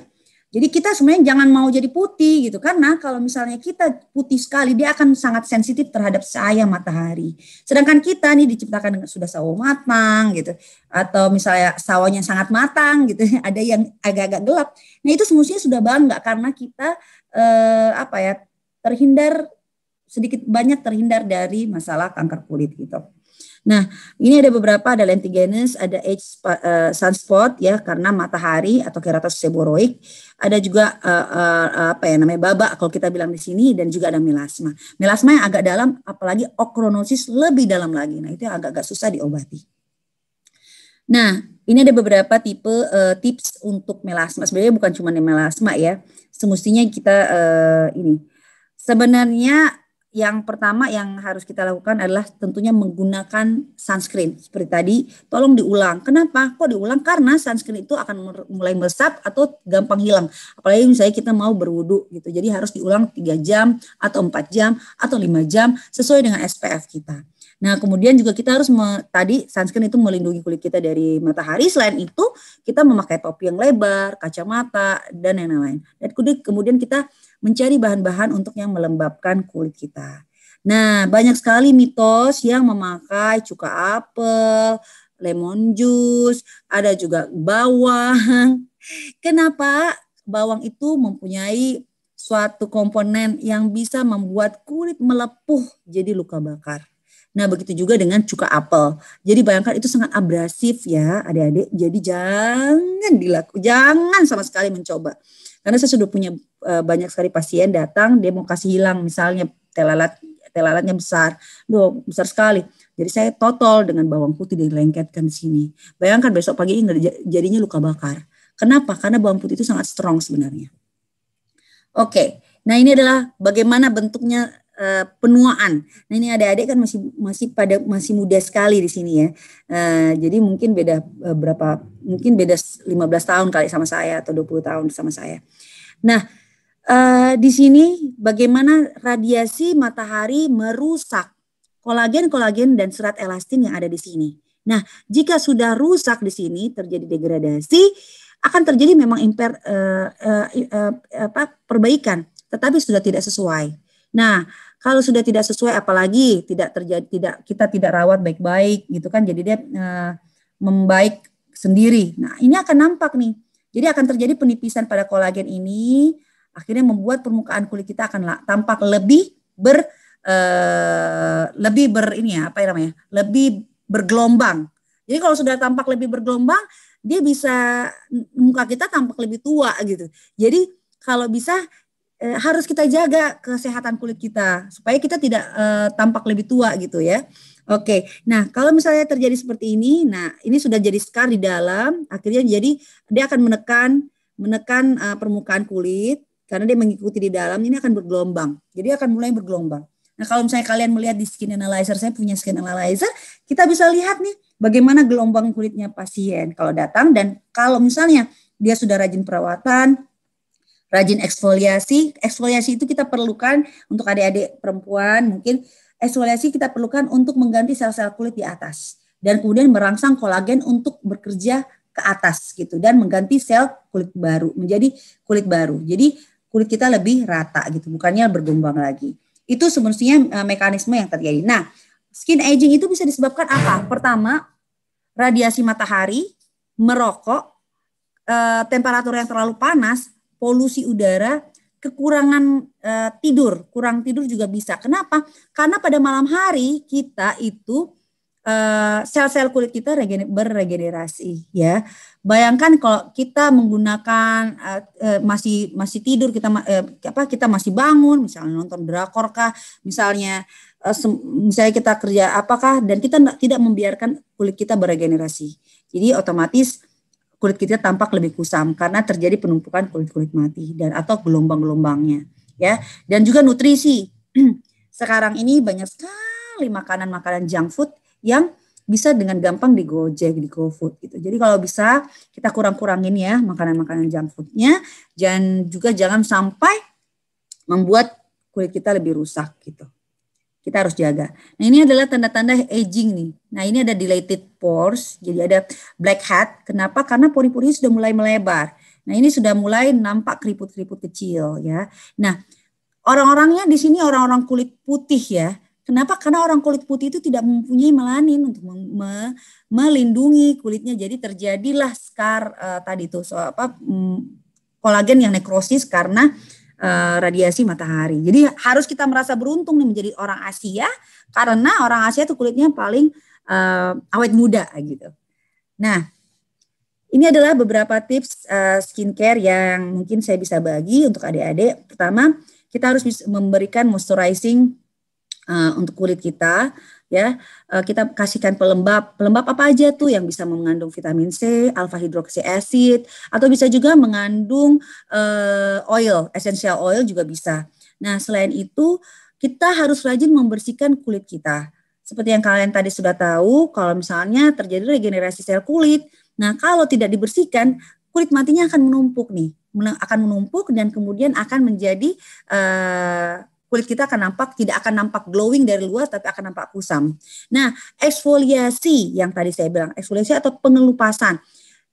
[SPEAKER 2] Jadi kita sebenarnya jangan mau jadi putih gitu karena kalau misalnya kita putih sekali dia akan sangat sensitif terhadap cahaya matahari. Sedangkan kita nih diciptakan dengan sudah sawo matang gitu atau misalnya sawonya sangat matang gitu, [LAUGHS] ada yang agak-agak gelap. Nah, itu semestinya sudah bangga karena kita eh, apa ya terhindar sedikit banyak terhindar dari masalah kanker kulit gitu. Nah, ini ada beberapa ada lentigenus, ada age uh, eh, sunspot ya karena matahari atau keratosis seboroik, ada juga uh, uh, apa ya namanya babak kalau kita bilang di sini dan juga ada melasma. Melasma yang agak dalam apalagi okronosis lebih dalam lagi. Nah, itu yang agak-agak susah diobati. Nah, ini ada beberapa tipe uh, tips untuk melasma. Sebenarnya bukan cuma melasma ya. Semestinya kita uh, ini sebenarnya yang pertama yang harus kita lakukan adalah tentunya menggunakan sunscreen. Seperti tadi, tolong diulang. Kenapa? Kok diulang? Karena sunscreen itu akan mulai meresap atau gampang hilang. Apalagi misalnya kita mau berwudu gitu. Jadi harus diulang 3 jam atau 4 jam atau 5 jam sesuai dengan SPF kita. Nah, kemudian juga kita harus tadi sunscreen itu melindungi kulit kita dari matahari. Selain itu, kita memakai topi yang lebar, kacamata, dan yang lain-lain. Dan kemudian kita mencari bahan-bahan untuk yang melembabkan kulit kita. Nah, banyak sekali mitos yang memakai cuka apel, lemon juice, ada juga bawang. [LAUGHS] Kenapa bawang itu mempunyai suatu komponen yang bisa membuat kulit melepuh jadi luka bakar. Nah, begitu juga dengan cuka apel. Jadi bayangkan itu sangat abrasif ya, adik-adik. Jadi jangan dilakukan, jangan sama sekali mencoba. Karena saya sudah punya uh, banyak sekali pasien datang, dia mau kasih hilang misalnya telalat telalatnya besar, loh besar sekali. Jadi saya total dengan bawang putih dilengketkan di sini. Bayangkan besok pagi ini jadinya luka bakar. Kenapa? Karena bawang putih itu sangat strong sebenarnya. Oke, okay. nah ini adalah bagaimana bentuknya Eh, penuaan. Nah ini ada adik kan masih masih pada masih muda sekali di sini ya. Uh, jadi mungkin beda uh, berapa mungkin beda 15 tahun kali sama saya atau 20 tahun sama saya. Nah, uh, di sini bagaimana radiasi matahari merusak kolagen, kolagen dan serat elastin yang ada di sini. Nah, jika sudah rusak di sini terjadi degradasi akan terjadi memang imper uh, uh, uh, apa perbaikan, tetapi sudah tidak sesuai. Nah, kalau sudah tidak sesuai apalagi tidak terjadi tidak kita tidak rawat baik-baik gitu kan jadi dia e, membaik sendiri. Nah, ini akan nampak nih. Jadi akan terjadi penipisan pada kolagen ini akhirnya membuat permukaan kulit kita akan tampak lebih ber e, lebih ber ini ya apa ya namanya? lebih bergelombang. Jadi kalau sudah tampak lebih bergelombang, dia bisa muka kita tampak lebih tua gitu. Jadi kalau bisa eh, harus kita jaga kesehatan kulit kita supaya kita tidak eh, tampak lebih tua gitu ya. Oke, nah kalau misalnya terjadi seperti ini, nah ini sudah jadi scar di dalam, akhirnya jadi dia akan menekan menekan uh, permukaan kulit karena dia mengikuti di dalam ini akan bergelombang. Jadi akan mulai bergelombang. Nah kalau misalnya kalian melihat di skin analyzer, saya punya skin analyzer, kita bisa lihat nih bagaimana gelombang kulitnya pasien kalau datang dan kalau misalnya dia sudah rajin perawatan, rajin eksfoliasi. Eksfoliasi itu kita perlukan untuk adik-adik perempuan mungkin eksfoliasi kita perlukan untuk mengganti sel-sel kulit di atas dan kemudian merangsang kolagen untuk bekerja ke atas gitu dan mengganti sel kulit baru menjadi kulit baru. Jadi kulit kita lebih rata gitu, bukannya bergombang lagi. Itu sebenarnya e, mekanisme yang terjadi. Nah, skin aging itu bisa disebabkan apa? Pertama, radiasi matahari, merokok, e, temperatur yang terlalu panas, polusi udara, kekurangan e, tidur, kurang tidur juga bisa. Kenapa? Karena pada malam hari kita itu eh, sel-sel kulit kita berregenerasi ya. Bayangkan kalau kita menggunakan uh, uh, masih masih tidur kita uh, apa kita masih bangun misalnya nonton drakor kah misalnya uh, misalnya kita kerja apakah dan kita tidak membiarkan kulit kita berregenerasi. Jadi otomatis kulit kita tampak lebih kusam karena terjadi penumpukan kulit-kulit mati dan atau gelombang-gelombangnya ya. Dan juga nutrisi. [CLEARS THROAT] Sekarang ini banyak sekali makanan-makanan junk food yang bisa dengan gampang digojek Gojek, di GoFood gitu. Jadi kalau bisa kita kurang-kurangin ya makanan-makanan junk foodnya dan juga jangan sampai membuat kulit kita lebih rusak gitu kita harus jaga. Nah ini adalah tanda-tanda aging nih. Nah ini ada dilated pores, jadi ada black hat. Kenapa? Karena pori-pori sudah mulai melebar. Nah ini sudah mulai nampak keriput-keriput kecil ya. Nah orang-orangnya di sini orang-orang kulit putih ya. Kenapa? Karena orang kulit putih itu tidak mempunyai melanin untuk me melindungi kulitnya. Jadi terjadilah scar uh, tadi itu so, apa, mm, kolagen yang nekrosis karena Eh, radiasi matahari. Jadi harus kita merasa beruntung nih menjadi orang Asia karena orang Asia itu kulitnya paling uh, awet muda gitu. Nah, ini adalah beberapa tips uh, skincare yang mungkin saya bisa bagi untuk adik-adik. Pertama, kita harus memberikan moisturizing uh, untuk kulit kita ya eh, kita kasihkan pelembab pelembab apa aja tuh yang bisa mengandung vitamin C alpha hidroksi acid atau bisa juga mengandung uh, oil essential oil juga bisa nah selain itu kita harus rajin membersihkan kulit kita seperti yang kalian tadi sudah tahu kalau misalnya terjadi regenerasi sel kulit nah kalau tidak dibersihkan kulit matinya akan menumpuk nih akan menumpuk dan kemudian akan menjadi uh, kulit kita akan nampak tidak akan nampak glowing dari luar tapi akan nampak kusam. Nah, eksfoliasi yang tadi saya bilang, eksfoliasi atau pengelupasan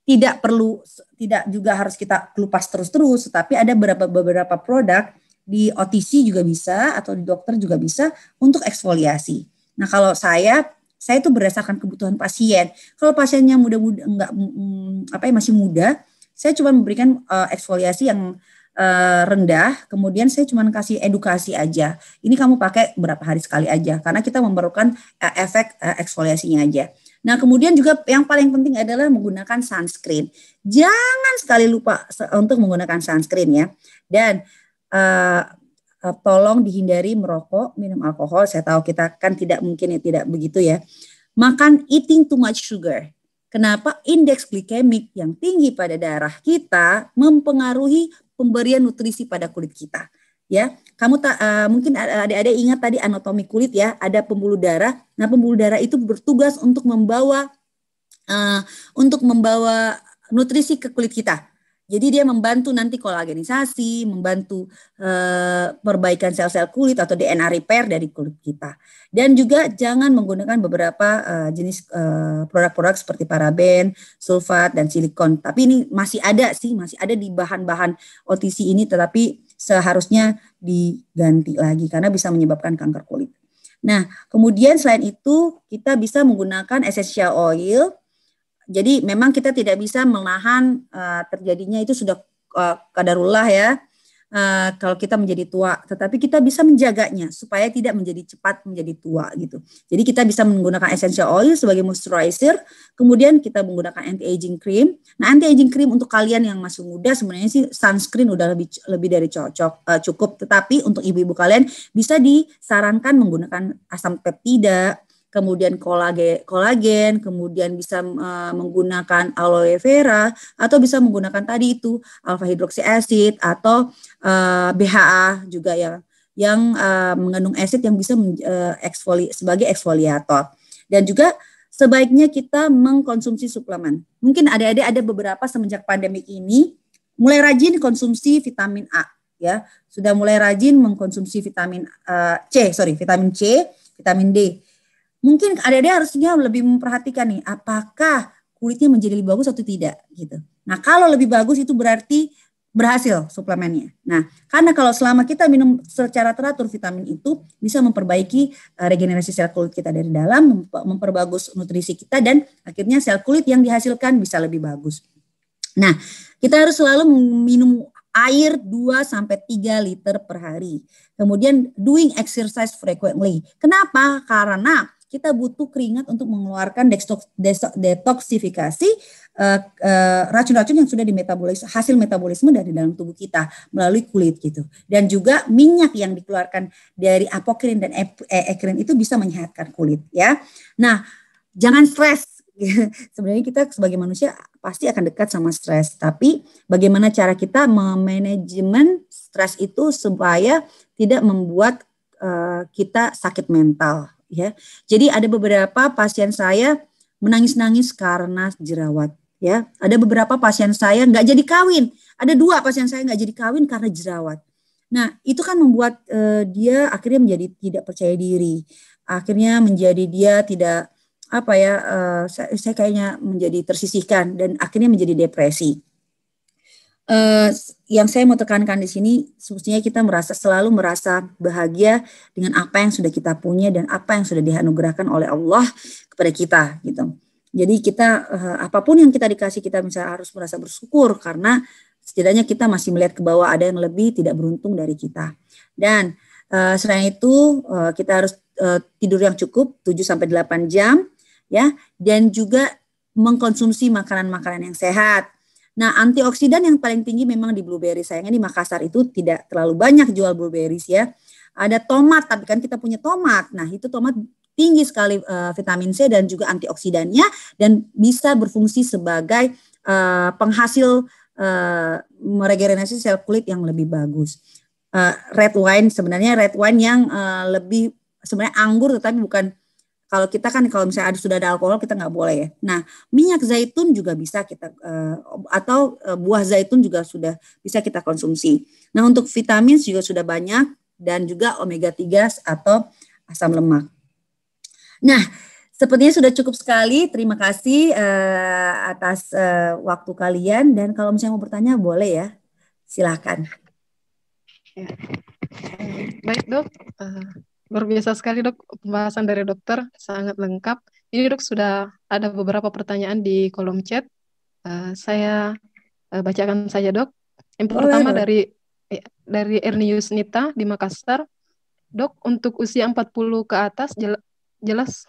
[SPEAKER 2] tidak perlu tidak juga harus kita kelupas terus-terus, tetapi ada beberapa beberapa produk di OTC juga bisa atau di dokter juga bisa untuk eksfoliasi. Nah, kalau saya saya itu berdasarkan kebutuhan pasien. Kalau pasiennya muda-muda enggak mm, apa ya masih muda, saya cuma memberikan uh, eksfoliasi yang Eh, rendah, kemudian saya cuma kasih edukasi aja. Ini kamu pakai berapa hari sekali aja, karena kita memerlukan eh, efek eh, eksfoliasinya aja. Nah, kemudian juga yang paling penting adalah menggunakan sunscreen. Jangan sekali lupa untuk menggunakan sunscreen ya. Dan uh, uh, tolong dihindari merokok, minum alkohol. Saya tahu kita kan tidak mungkin ya tidak begitu ya. Makan eating too much sugar. Kenapa indeks glikemik yang tinggi pada darah kita mempengaruhi pemberian nutrisi pada kulit kita ya. Kamu tak uh, eh, mungkin ada-ada ingat tadi anatomi kulit ya, ada pembuluh darah. Nah, pembuluh darah itu bertugas untuk membawa uh, untuk membawa nutrisi ke kulit kita. Jadi dia membantu nanti kolagenisasi, membantu uh, perbaikan sel-sel kulit atau DNA repair dari kulit kita. Dan juga jangan menggunakan beberapa uh, jenis produk eh, produk-produk seperti paraben, sulfat dan silikon. Tapi ini masih ada sih, masih ada di bahan-bahan OTC ini tetapi seharusnya diganti lagi karena bisa menyebabkan kanker kulit. Nah, kemudian selain itu kita bisa menggunakan essential oil jadi memang kita tidak bisa menahan uh, terjadinya itu sudah uh, kadarullah ya. Uh, kalau kita menjadi tua, tetapi kita bisa menjaganya supaya tidak menjadi cepat menjadi tua gitu. Jadi kita bisa menggunakan essential oil sebagai moisturizer, kemudian kita menggunakan anti aging cream. Nah, anti aging cream untuk kalian yang masih muda sebenarnya sih sunscreen udah lebih lebih dari cocok uh, cukup, tetapi untuk ibu-ibu kalian bisa disarankan menggunakan asam peptida, kemudian kolagen, kolagen, kemudian bisa eh, menggunakan aloe vera atau bisa menggunakan tadi itu alfa hidroksi acid atau eh, BHA juga ya yang eh, mengandung acid yang bisa sebagai eksfoliator dan juga sebaiknya kita mengkonsumsi suplemen. Mungkin ada-ada ada beberapa semenjak pandemi ini mulai rajin konsumsi vitamin A ya, sudah mulai rajin mengkonsumsi vitamin uh, C, sorry, vitamin C, vitamin D mungkin ada adik harusnya lebih memperhatikan nih apakah kulitnya menjadi lebih bagus atau tidak gitu. Nah, kalau lebih bagus itu berarti berhasil suplemennya. Nah, karena kalau selama kita minum secara teratur vitamin itu bisa memperbaiki eh, regenerasi sel kulit kita dari dalam, memperbagus nutrisi kita dan akhirnya sel kulit yang dihasilkan bisa lebih bagus. Nah, kita harus selalu minum air 2 sampai 3 liter per hari. Kemudian doing exercise frequently. Kenapa? Karena kita butuh keringat untuk mengeluarkan detoksifikasi eh, eh, racun-racun yang sudah dimetabolis hasil metabolisme dari dalam tubuh kita melalui kulit gitu. Dan juga minyak yang dikeluarkan dari apokrin dan e, ekrin itu bisa menyehatkan kulit ya. Nah, jangan stres [LAUGHS] sebenarnya kita sebagai manusia pasti akan dekat sama stres, tapi bagaimana cara kita memanajemen stres itu supaya tidak membuat eh, kita sakit mental ya. Jadi ada beberapa pasien saya menangis-nangis karena jerawat ya. Ada beberapa pasien saya nggak jadi kawin. Ada dua pasien saya nggak jadi kawin karena jerawat. Nah, itu kan membuat uh, dia akhirnya menjadi tidak percaya diri. Akhirnya menjadi dia tidak apa ya, uh, eh, saya, saya kayaknya menjadi tersisihkan dan akhirnya menjadi depresi. Uh, yang saya mau tekankan di sini sebetulnya kita merasa selalu merasa bahagia dengan apa yang sudah kita punya dan apa yang sudah dianugerahkan oleh Allah kepada kita gitu. Jadi kita eh, apapun yang kita dikasih kita bisa harus merasa bersyukur karena setidaknya kita masih melihat ke bawah ada yang lebih tidak beruntung dari kita. Dan eh, selain itu eh, kita harus tidur yang cukup 7 sampai 8 jam ya dan juga mengkonsumsi makanan-makanan yang sehat Nah, antioksidan yang paling tinggi memang di blueberry. Sayangnya di Makassar itu tidak terlalu banyak jual blueberries ya. Ada tomat, tapi kan kita punya tomat. Nah, itu tomat tinggi sekali uh, vitamin C dan juga antioksidannya dan bisa berfungsi sebagai uh, penghasil uh, meregenerasi sel kulit yang lebih bagus. Uh, red wine sebenarnya red wine yang uh, lebih sebenarnya anggur tetapi bukan kalau kita kan kalau misalnya ada, sudah ada alkohol kita nggak boleh ya. Nah minyak zaitun juga bisa kita uh, atau uh, buah zaitun juga sudah bisa kita konsumsi. Nah untuk vitamin juga sudah banyak dan juga omega 3 atau asam lemak. Nah Sepertinya sudah cukup sekali. Terima kasih uh, atas uh, waktu kalian dan kalau misalnya mau bertanya boleh ya, silahkan. Ya. Baik dok, uh, Luar biasa sekali dok, pembahasan
[SPEAKER 1] dari dokter sangat lengkap. Ini dok sudah ada beberapa pertanyaan di kolom chat. Uh, saya uh, bacakan saja dok. Yang pertama dari eh, dari Ernius Nita di Makassar. Dok, untuk usia 40 ke atas jelas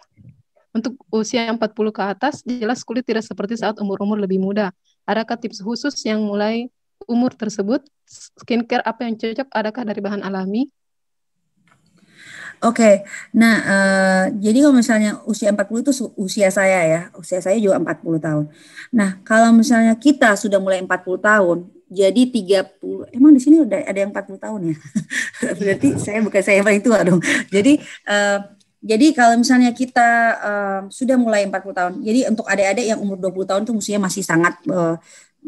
[SPEAKER 1] untuk usia 40 ke atas jelas kulit tidak seperti saat umur-umur lebih muda. Adakah tips khusus yang mulai umur tersebut? Skincare apa yang cocok? Adakah dari bahan alami?
[SPEAKER 2] Oke, okay. nah uh, jadi kalau misalnya usia 40 itu usia saya ya, usia saya juga 40 tahun. Nah kalau misalnya kita sudah mulai 40 tahun, jadi 30, emang di sini udah ada yang 40 tahun ya? [LAUGHS] Berarti saya bukan saya yang paling tua dong. Jadi uh, jadi kalau misalnya kita uh, sudah mulai 40 tahun, jadi untuk adik-adik yang umur 20 tahun itu usia masih sangat uh,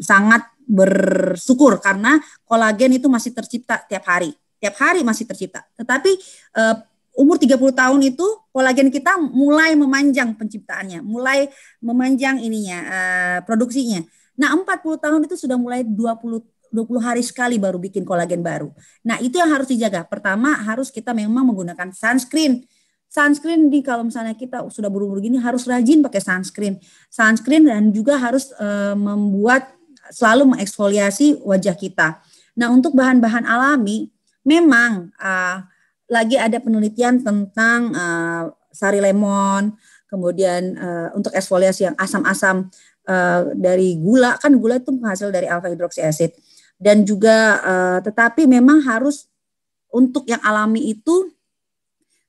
[SPEAKER 2] sangat bersyukur karena kolagen itu masih tercipta tiap hari. Tiap hari masih tercipta. Tetapi uh, umur 30 tahun itu kolagen kita mulai memanjang penciptaannya, mulai memanjang ininya uh, produksinya. Nah, 40 tahun itu sudah mulai 20 20 hari sekali baru bikin kolagen baru. Nah, itu yang harus dijaga. Pertama, harus kita memang menggunakan sunscreen. Sunscreen di kalau misalnya kita sudah berumur gini harus rajin pakai sunscreen. Sunscreen dan juga harus uh, membuat selalu mengeksfoliasi wajah kita. Nah, untuk bahan-bahan alami memang uh, lagi ada penelitian tentang uh, sari lemon, kemudian uh, untuk eksfoliasi yang asam-asam uh, dari gula kan gula itu penghasil dari alfa hidroksi acid dan juga uh, tetapi memang harus untuk yang alami itu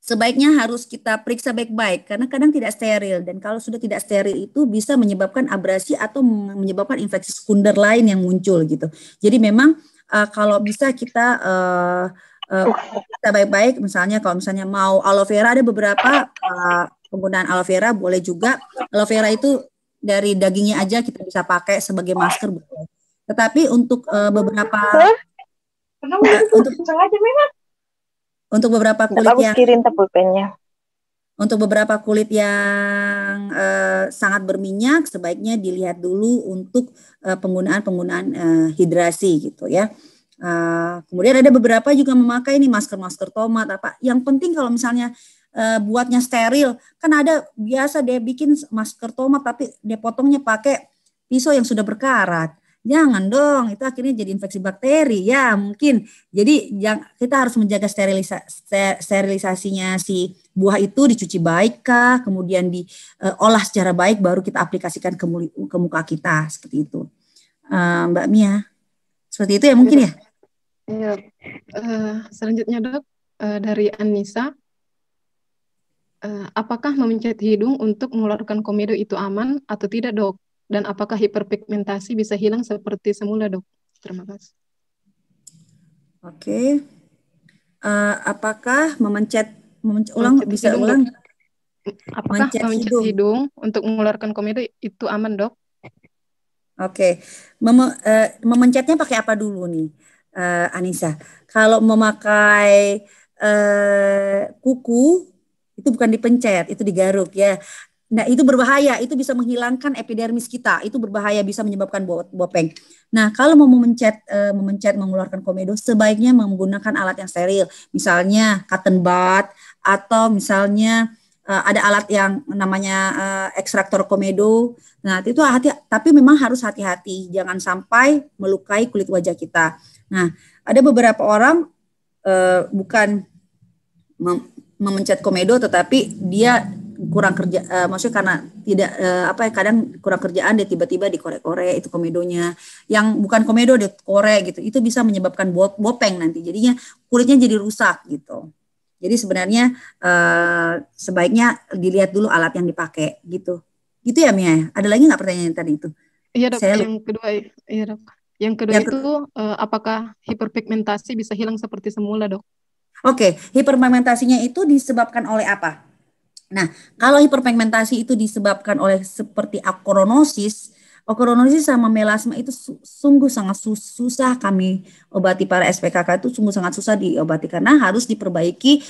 [SPEAKER 2] sebaiknya harus kita periksa baik-baik karena kadang tidak steril dan kalau sudah tidak steril itu bisa menyebabkan abrasi atau menyebabkan infeksi sekunder lain yang muncul gitu. Jadi memang uh, kalau bisa kita uh, Eh, oh. kita baik-baik misalnya kalau misalnya mau aloe vera ada beberapa uh, penggunaan aloe vera boleh juga aloe vera itu dari dagingnya aja kita bisa pakai sebagai masker boleh. Tetapi untuk uh, beberapa nah, untuk untuk beberapa kulit yang kirim Untuk beberapa kulit yang uh, sangat berminyak sebaiknya dilihat dulu untuk uh, penggunaan penggunaan uh, hidrasi gitu ya. Uh, kemudian ada beberapa juga memakai ini masker-masker tomat apa. Yang penting kalau misalnya uh, buatnya steril, kan ada biasa dia bikin masker tomat tapi dia potongnya pakai pisau yang sudah berkarat. Jangan dong, itu akhirnya jadi infeksi bakteri ya mungkin. Jadi yang kita harus menjaga sterilisa, sterilisasinya si buah itu dicuci baik kah, kemudian diolah eh, uh, secara baik baru kita aplikasikan ke, ke muka kita seperti itu. Uh, Mbak Mia. Seperti itu ya mungkin ya.
[SPEAKER 1] Ya, uh, selanjutnya dok uh, dari Anissa, uh, apakah memencet hidung untuk mengeluarkan komedo itu aman atau tidak dok? Dan apakah hiperpigmentasi bisa hilang seperti semula dok? Terima kasih.
[SPEAKER 2] Oke, okay. uh, apakah memencet, memencet ulang memencet bisa hidung, ulang? Dok. Apakah memencet, memencet hidung. hidung
[SPEAKER 1] untuk mengeluarkan komedo itu aman dok?
[SPEAKER 2] Oke, okay. Mem uh, memencetnya pakai apa dulu nih? uh, Anissa. Kalau memakai uh, kuku itu bukan dipencet, itu digaruk ya. Nah, itu berbahaya, itu bisa menghilangkan epidermis kita. Itu berbahaya bisa menyebabkan bopeng. Nah, kalau mau memencet uh, memencet mengeluarkan komedo sebaiknya menggunakan alat yang steril. Misalnya cotton bud atau misalnya uh, ada alat yang namanya uh, ekstraktor komedo. Nah, itu hati tapi memang harus hati-hati jangan sampai melukai kulit wajah kita. Nah, ada beberapa orang uh, bukan mem memencet komedo tetapi dia kurang kerja uh, maksudnya karena tidak uh, apa ya kadang kurang kerjaan dia tiba-tiba dikorek-korek itu komedonya yang bukan komedo dia korek gitu itu bisa menyebabkan bopeng nanti jadinya kulitnya jadi rusak gitu jadi sebenarnya uh, sebaiknya dilihat dulu alat yang dipakai gitu gitu ya Mia ada lagi nggak pertanyaan yang tadi itu iya dok Saya, yang
[SPEAKER 1] kedua iya dok yang kedua ya, itu uh, apakah hiperpigmentasi bisa
[SPEAKER 2] hilang seperti semula, Dok? Oke, okay. hiperpigmentasinya itu disebabkan oleh apa? Nah, kalau hiperpigmentasi itu disebabkan oleh seperti akronosis, Okronosis sama melasma itu sungguh sangat susah kami obati para SPKK itu sungguh sangat susah diobati karena harus diperbaiki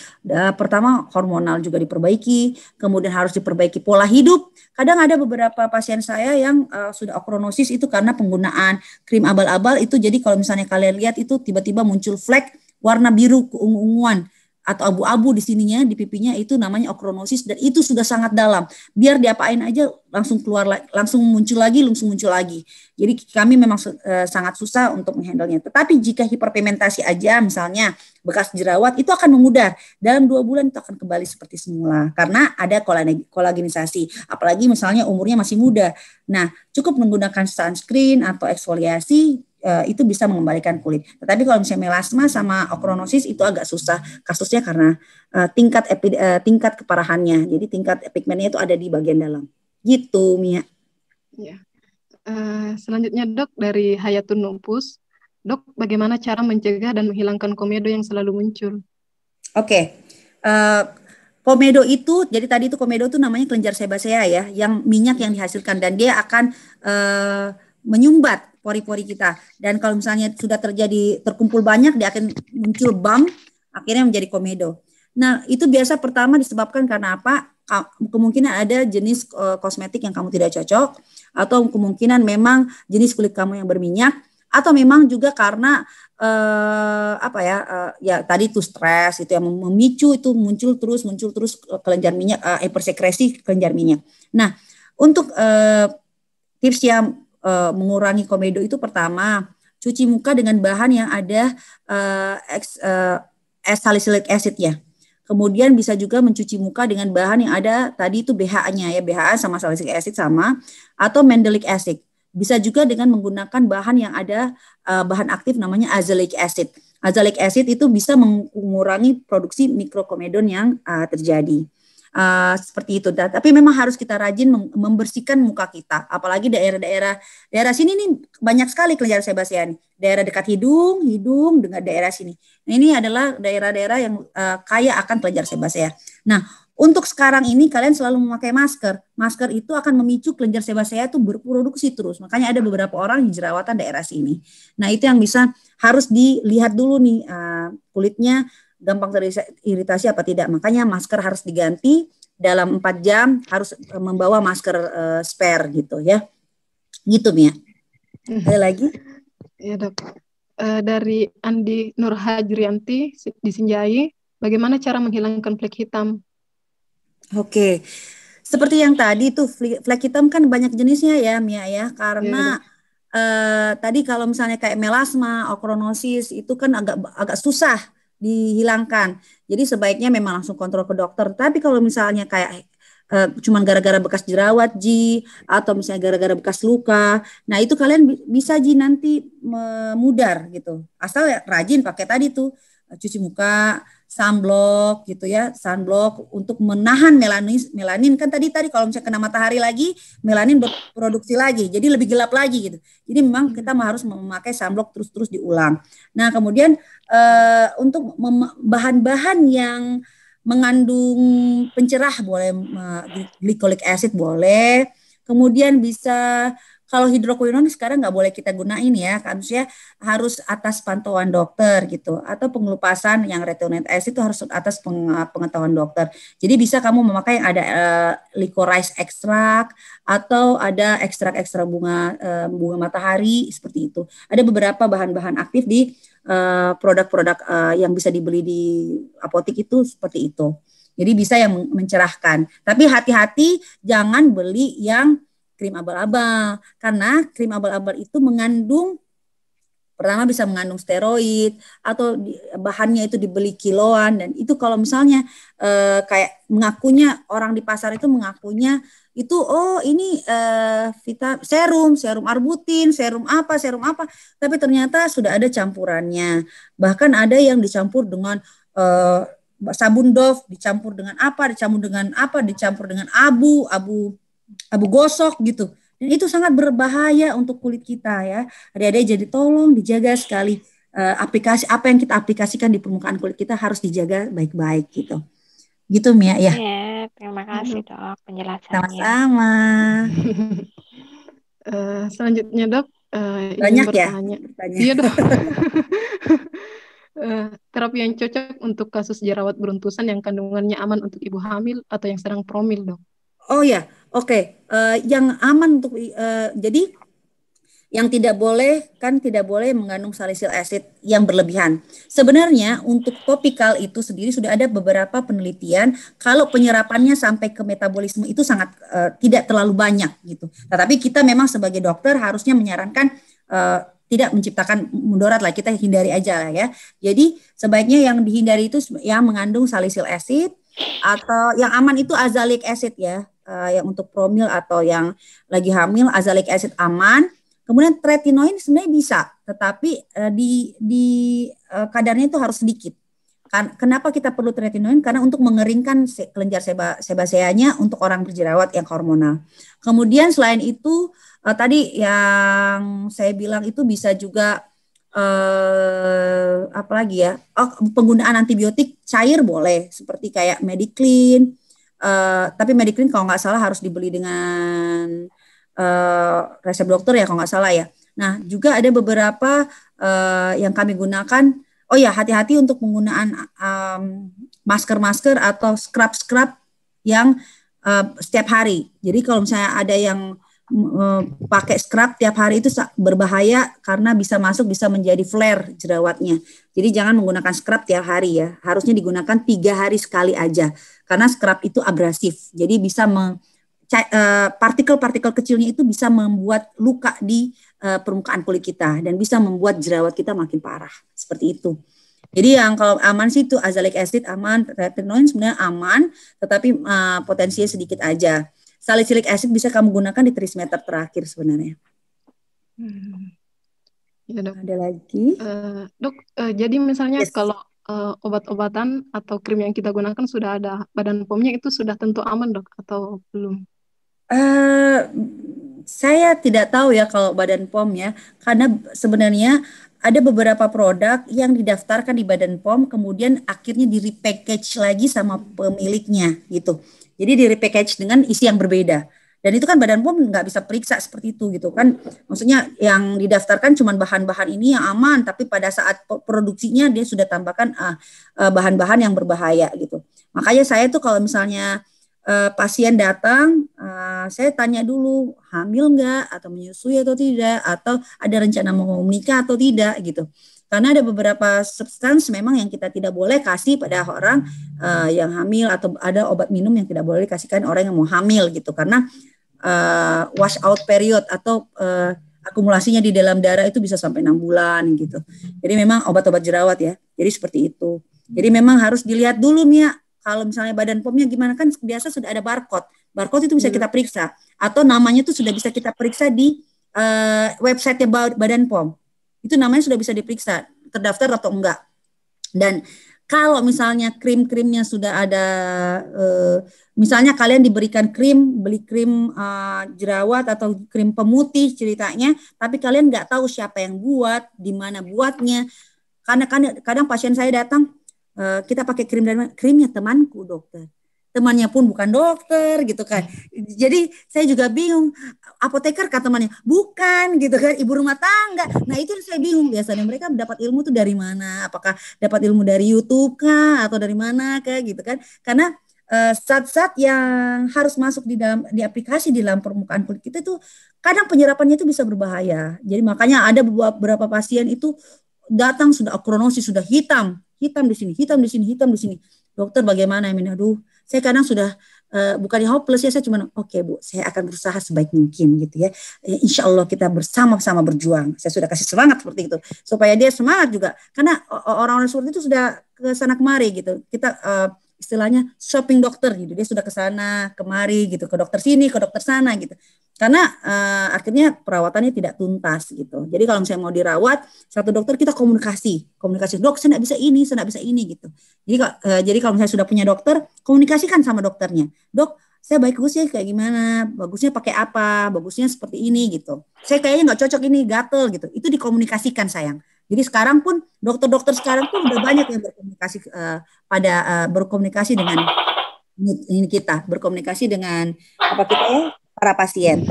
[SPEAKER 2] pertama hormonal juga diperbaiki, kemudian harus diperbaiki pola hidup. Kadang ada beberapa pasien saya yang uh, sudah okronosis itu karena penggunaan krim abal-abal itu jadi kalau misalnya kalian lihat itu tiba-tiba muncul flek warna biru keunguan atau abu-abu di sininya di pipinya itu namanya okronosis dan itu sudah sangat dalam biar diapain aja langsung keluar langsung muncul lagi langsung muncul lagi jadi kami memang e, sangat susah untuk menghandlenya tetapi jika hiperpigmentasi aja misalnya bekas jerawat itu akan memudar dalam dua bulan itu akan kembali seperti semula karena ada kolagenisasi apalagi misalnya umurnya masih muda nah cukup menggunakan sunscreen atau eksfoliasi Eh, itu bisa mengembalikan kulit. Tetapi kalau misalnya melasma sama okronosis itu agak susah kasusnya karena uh, tingkat epi, uh, tingkat keparahannya. Jadi tingkat pigmennya itu ada di bagian dalam. Gitu, Mia. Ya.
[SPEAKER 1] Uh, selanjutnya dok dari Hayatun Numpus, dok bagaimana cara mencegah dan menghilangkan
[SPEAKER 2] komedo yang selalu muncul? Oke, okay. uh, komedo itu jadi tadi itu komedo itu namanya kelenjar sebasea ya, yang minyak yang dihasilkan dan dia akan e, menyumbat pori-pori kita. Dan kalau misalnya sudah terjadi terkumpul banyak, dia akan muncul bump, akhirnya menjadi komedo. Nah, itu biasa pertama disebabkan karena apa? Kemungkinan ada jenis eh, kosmetik yang kamu tidak cocok, atau kemungkinan memang jenis kulit kamu yang berminyak, atau memang juga karena eh, apa ya eh, ya tadi itu stres itu yang memicu itu muncul terus muncul terus kelenjar minyak eh, persekresi kelenjar minyak. Nah, untuk eh, tips yang uh, mengurangi komedo itu pertama cuci muka dengan bahan yang ada uh, eh, ex, uh, eh, salicylic acid ya. Kemudian bisa juga mencuci muka dengan bahan yang ada tadi itu BHA-nya ya, BHA sama salicylic acid sama atau mandelic acid. Bisa juga dengan menggunakan bahan yang ada uh, bahan aktif namanya azelaic acid. Azelaic acid itu bisa mengurangi produksi mikrokomedon yang uh, terjadi. Eh, seperti itu. Tapi memang harus kita rajin membersihkan muka kita, apalagi daerah-daerah daerah sini nih banyak sekali kelenjar sebasian. Daerah dekat hidung, hidung dengan daerah sini. Nah, ini adalah daerah-daerah yang uh, kaya akan kelenjar sebasean. Nah, untuk sekarang ini kalian selalu memakai masker. Masker itu akan memicu kelenjar sebasea itu berproduksi terus. Makanya ada beberapa orang yang jerawatan daerah sini. Nah itu yang bisa harus dilihat dulu nih uh, kulitnya gampang teriritasi apa tidak. Makanya masker harus diganti dalam 4 jam harus eh, membawa masker uh, spare gitu ya. Gitu Mia.
[SPEAKER 1] Hmm. Ada lagi? Ya dok. Uh, dari Andi Nurhajrianti di Sinjai, bagaimana cara menghilangkan flek hitam?
[SPEAKER 2] Oke. Okay. Seperti yang tadi tuh flek hitam kan banyak jenisnya ya Mia ya karena ya, Uh, tadi kalau misalnya kayak melasma, okronosis itu kan agak agak susah dihilangkan. Jadi sebaiknya memang langsung kontrol ke dokter. Tapi kalau misalnya kayak uh, cuman gara-gara bekas jerawat ji atau misalnya gara-gara bekas luka nah itu kalian bisa ji nanti memudar gitu asal ya, rajin pakai tadi tuh cuci muka sunblock gitu ya, sunblock untuk menahan melanin. Melanin kan tadi tadi kalau misalnya kena matahari lagi, melanin berproduksi lagi, jadi lebih gelap lagi gitu. Jadi memang hmm. kita harus memakai sunblock terus-terus diulang. Nah kemudian uh, untuk bahan-bahan yang mengandung pencerah boleh, uh, eh, glycolic acid boleh, kemudian bisa kalau hidroquinone sekarang nggak boleh kita gunain ya, kasusnya harus atas pantauan dokter gitu, atau pengelupasan yang retinoid S itu harus atas pengetahuan dokter. Jadi bisa kamu memakai yang ada uh, licorice extract atau ada ekstrak-ekstrak bunga uh, bunga matahari seperti itu. Ada beberapa bahan-bahan aktif di produk eh, produk-produk uh, yang bisa dibeli di apotek itu seperti itu. Jadi bisa yang mencerahkan. Tapi hati-hati jangan beli yang krim abal-abal karena krim abal-abal itu mengandung pertama bisa mengandung steroid atau bahannya itu dibeli kiloan dan itu kalau misalnya e, kayak mengakunya orang di pasar itu mengakunya itu oh ini e, vita serum serum arbutin serum apa serum apa tapi ternyata sudah ada campurannya bahkan ada yang dicampur dengan e, sabun Dove dicampur dengan apa dicampur dengan apa dicampur dengan abu abu abu gosok gitu. Dan itu sangat berbahaya untuk kulit kita ya. Adik-adik jadi tolong dijaga sekali uh, aplikasi apa yang kita aplikasikan di permukaan kulit kita harus dijaga baik-baik gitu. Gitu Mia ya. Yeah, terima
[SPEAKER 1] kasih dok penjelasannya. Sama-sama. uh, [LAUGHS] selanjutnya dok uh, banyak ya bertanya. Iya dok. uh, [LAUGHS] terapi yang cocok untuk kasus jerawat beruntusan yang kandungannya aman untuk ibu hamil atau yang sedang
[SPEAKER 2] promil dok? Oh ya, Oke, okay, uh, eh, yang aman untuk uh, jadi yang tidak boleh kan tidak boleh mengandung salicylic acid yang berlebihan. Sebenarnya untuk topikal itu sendiri sudah ada beberapa penelitian kalau penyerapannya sampai ke metabolisme itu sangat uh, tidak terlalu banyak gitu. Tetapi kita memang sebagai dokter harusnya menyarankan uh, tidak menciptakan mudarat lah kita hindari aja lah ya. Jadi sebaiknya yang dihindari itu yang mengandung salicylic acid atau yang aman itu azelaic acid ya uh, yang untuk promil atau yang lagi hamil azelaic acid aman. Kemudian tretinoin sebenarnya bisa, tetapi uh, di di uh, kadarnya itu harus sedikit. Kan, kenapa kita perlu tretinoin? Karena untuk mengeringkan se kelenjar seba sebaseanya untuk orang berjerawat yang hormonal. Kemudian selain itu uh, tadi yang saya bilang itu bisa juga eh, uh, apalagi ya oh, penggunaan antibiotik cair boleh seperti kayak Mediclean Eh, tapi Mediclin kalau nggak salah harus dibeli dengan uh, resep dokter ya kalau nggak salah ya. Nah juga ada beberapa uh, yang kami gunakan. Oh ya hati-hati untuk penggunaan um, masker-masker atau scrub-scrub yang uh, setiap hari. Jadi kalau misalnya ada yang Eh, pakai scrub tiap hari itu berbahaya karena bisa masuk bisa menjadi flare jerawatnya. Jadi jangan menggunakan scrub tiap hari ya. Harusnya digunakan tiga hari sekali aja karena scrub itu abrasif. Jadi bisa eh, partikel-partikel kecilnya itu bisa membuat luka di eh, permukaan kulit kita dan bisa membuat jerawat kita makin parah seperti itu. Jadi yang kalau aman sih itu azelaic acid aman, retinoin sebenarnya aman, tetapi uh, potensinya sedikit aja. Salicylic acid bisa kamu gunakan di trimester terakhir sebenarnya.
[SPEAKER 1] Hmm. Ya, dok. Ada lagi? Uh, dok, uh, jadi misalnya yes. kalau uh, obat-obatan atau krim yang kita gunakan sudah ada badan pomnya itu sudah tentu aman dok atau
[SPEAKER 2] belum? Uh, saya tidak tahu ya kalau badan pom ya, karena sebenarnya ada beberapa produk yang didaftarkan di badan pom kemudian akhirnya di repackage lagi sama pemiliknya gitu. Jadi di repackage dengan isi yang berbeda. Dan itu kan Badan POM nggak bisa periksa seperti itu gitu kan. Maksudnya yang didaftarkan cuma bahan-bahan ini yang aman, tapi pada saat produksinya dia sudah tambahkan ah, eh, bahan-bahan yang berbahaya gitu. Makanya saya tuh kalau misalnya uh, pasien datang, uh, saya tanya dulu hamil nggak atau menyusui atau tidak atau ada rencana mau menikah atau tidak gitu karena ada beberapa substans memang yang kita tidak boleh kasih pada orang uh, yang hamil atau ada obat minum yang tidak boleh dikasihkan orang yang mau hamil gitu karena uh, wash out period atau uh, akumulasinya di dalam darah itu bisa sampai enam bulan gitu. Jadi memang obat-obat jerawat ya. Jadi seperti itu. Jadi memang harus dilihat dulu nih ya kalau misalnya badan pomnya gimana kan biasa sudah ada barcode. Barcode itu bisa hmm. kita periksa atau namanya itu sudah bisa kita periksa di uh, website badan pom itu namanya sudah bisa diperiksa terdaftar atau enggak. Dan kalau misalnya krim-krimnya sudah ada, eh, misalnya kalian diberikan krim, beli krim eh, jerawat atau krim pemutih ceritanya, tapi kalian nggak tahu siapa yang buat, di mana buatnya, karena kadang, kadang pasien saya datang, eh, kita pakai krim dari krimnya temanku dokter, temannya pun bukan dokter gitu kan, jadi saya juga bingung apoteker kata temannya bukan gitu kan ibu rumah tangga nah itu yang saya bingung biasanya mereka dapat ilmu tuh dari mana apakah dapat ilmu dari YouTube kah atau dari mana kah gitu kan karena saat-saat eh, uh, yang harus masuk di dalam di aplikasi di dalam permukaan kulit kita itu kadang penyerapannya itu bisa berbahaya. Jadi makanya ada beberapa pasien itu datang sudah akronosis sudah hitam, hitam di sini, hitam di sini, hitam di sini. Dokter bagaimana ya Aduh, saya kadang sudah uh, eh, bukannya hopeless ya saya cuma oke okay, bu saya akan berusaha sebaik mungkin gitu ya. ya insya Allah kita bersama-sama berjuang saya sudah kasih semangat seperti itu supaya dia semangat juga karena orang-orang seperti itu sudah ke sana kemari gitu kita uh, istilahnya shopping dokter gitu dia sudah ke sana kemari gitu ke dokter sini ke dokter sana gitu karena uh, akhirnya perawatannya tidak tuntas gitu. Jadi kalau misalnya mau dirawat, satu dokter kita komunikasi, komunikasi dok, saya nggak bisa ini, saya nggak bisa ini gitu. Jadi uh, jadi kalau misalnya sudah punya dokter, komunikasikan sama dokternya, dok, saya baik bagusnya kayak gimana, bagusnya pakai apa, bagusnya seperti ini gitu. Saya kayaknya nggak cocok ini, gatel gitu. Itu dikomunikasikan sayang. Jadi sekarang pun dokter-dokter sekarang pun udah banyak yang berkomunikasi uh, pada uh, berkomunikasi dengan ini kita berkomunikasi dengan apa kita ya para pasien.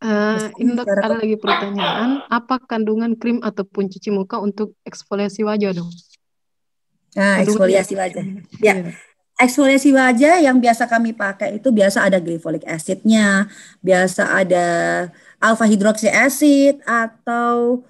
[SPEAKER 1] Uh, ini ada lagi pertanyaan, apa kandungan krim ataupun cuci muka untuk
[SPEAKER 2] eksfoliasi wajah dong? Nah, eksfoliasi wajah. Ya. Iya. Eksfoliasi wajah yang biasa kami pakai itu biasa ada glycolic acidnya, biasa ada alpha hydroxy acid atau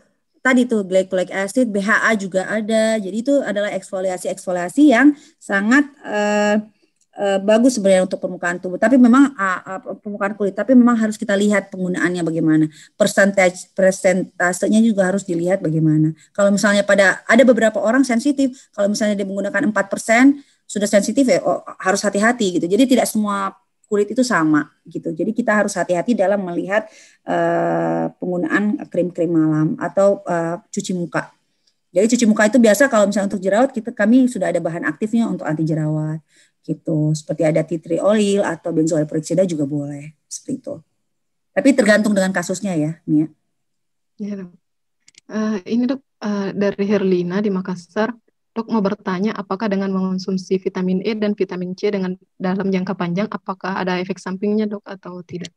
[SPEAKER 2] tadi tuh glycolic acid, BHA juga ada. Jadi itu adalah eksfoliasi-eksfoliasi yang sangat uh, Eh, bagus sebenarnya untuk permukaan tubuh, tapi memang uh, uh, permukaan kulit, tapi memang harus kita lihat penggunaannya bagaimana, persentase persentasenya juga harus dilihat bagaimana. Kalau misalnya pada ada beberapa orang sensitif, kalau misalnya dia menggunakan 4% sudah sensitif ya oh, harus hati-hati gitu. Jadi tidak semua kulit itu sama gitu. Jadi kita harus hati-hati dalam melihat uh, penggunaan krim-krim malam atau uh, cuci muka. Jadi cuci muka itu biasa kalau misalnya untuk jerawat kita kami sudah ada bahan aktifnya untuk anti jerawat gitu seperti ada tea tree oil atau benzoyl peroxida juga boleh seperti itu tapi tergantung dengan kasusnya ya Mia
[SPEAKER 1] ya dok uh, ini dok uh, dari Herlina di Makassar dok mau bertanya apakah dengan mengonsumsi vitamin E dan vitamin C dengan dalam jangka panjang apakah ada efek sampingnya dok atau tidak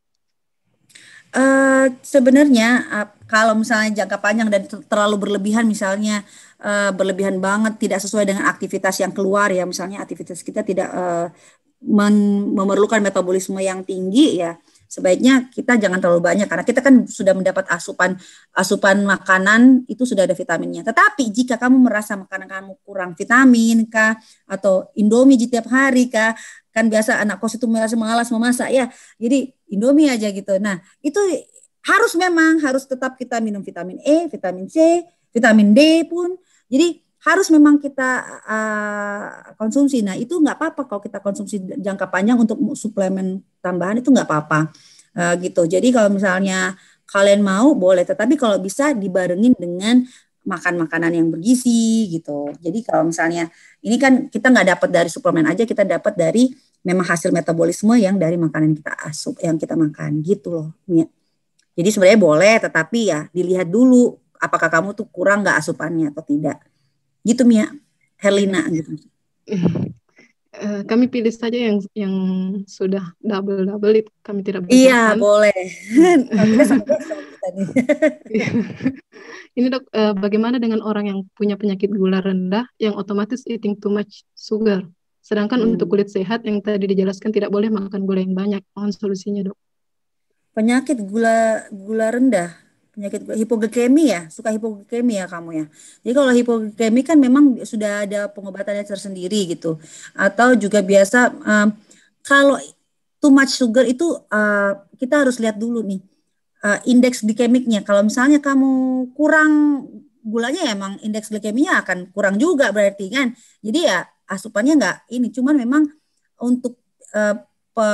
[SPEAKER 2] Uh, sebenarnya kalau misalnya jangka panjang dan terlalu berlebihan misalnya uh, berlebihan banget tidak sesuai dengan aktivitas yang keluar ya misalnya aktivitas kita tidak uh, memerlukan metabolisme yang tinggi ya sebaiknya kita jangan terlalu banyak karena kita kan sudah mendapat asupan asupan makanan itu sudah ada vitaminnya. Tetapi jika kamu merasa makanan kamu kurang vitamin kah atau Indomie di tiap hari kah kan biasa anak kos itu merasa mengalas memasak ya. Jadi Indomie aja gitu. Nah, itu harus memang harus tetap kita minum vitamin E, vitamin C, vitamin D pun. Jadi harus memang kita uh, konsumsi. Nah itu nggak apa-apa kalau kita konsumsi jangka panjang untuk suplemen tambahan itu nggak apa-apa uh, gitu. Jadi kalau misalnya kalian mau boleh, tetapi kalau bisa dibarengin dengan makan makanan yang bergizi gitu. Jadi kalau misalnya ini kan kita nggak dapat dari suplemen aja, kita dapat dari memang hasil metabolisme yang dari makanan kita asup yang kita makan gitu loh. Jadi sebenarnya boleh, tetapi ya dilihat dulu apakah kamu tuh kurang nggak asupannya atau tidak. Gitu Mia, Helena iya. gitu. [LAUGHS] Eh, kami
[SPEAKER 1] pilih saja yang yang sudah double double itu kami tidak iya, boleh.
[SPEAKER 2] [LAUGHS] Iya boleh.
[SPEAKER 1] [LAUGHS] Ini dok, eh, bagaimana dengan orang yang punya penyakit gula rendah yang otomatis eating too much sugar? Sedangkan hmm. untuk kulit sehat yang tadi dijelaskan tidak boleh makan gula yang banyak. Mohon solusinya dok penyakit
[SPEAKER 2] gula gula rendah penyakit hipoglikemi ya suka hipoglikemi ya kamu ya jadi kalau hipoglikemi kan memang sudah ada pengobatannya tersendiri gitu atau juga biasa um, kalau too much sugar itu uh, kita harus lihat dulu nih uh, indeks glikemiknya kalau misalnya kamu kurang gulanya ya emang indeks glikeminya akan kurang juga berarti kan jadi ya asupannya nggak ini cuman memang untuk uh, pe,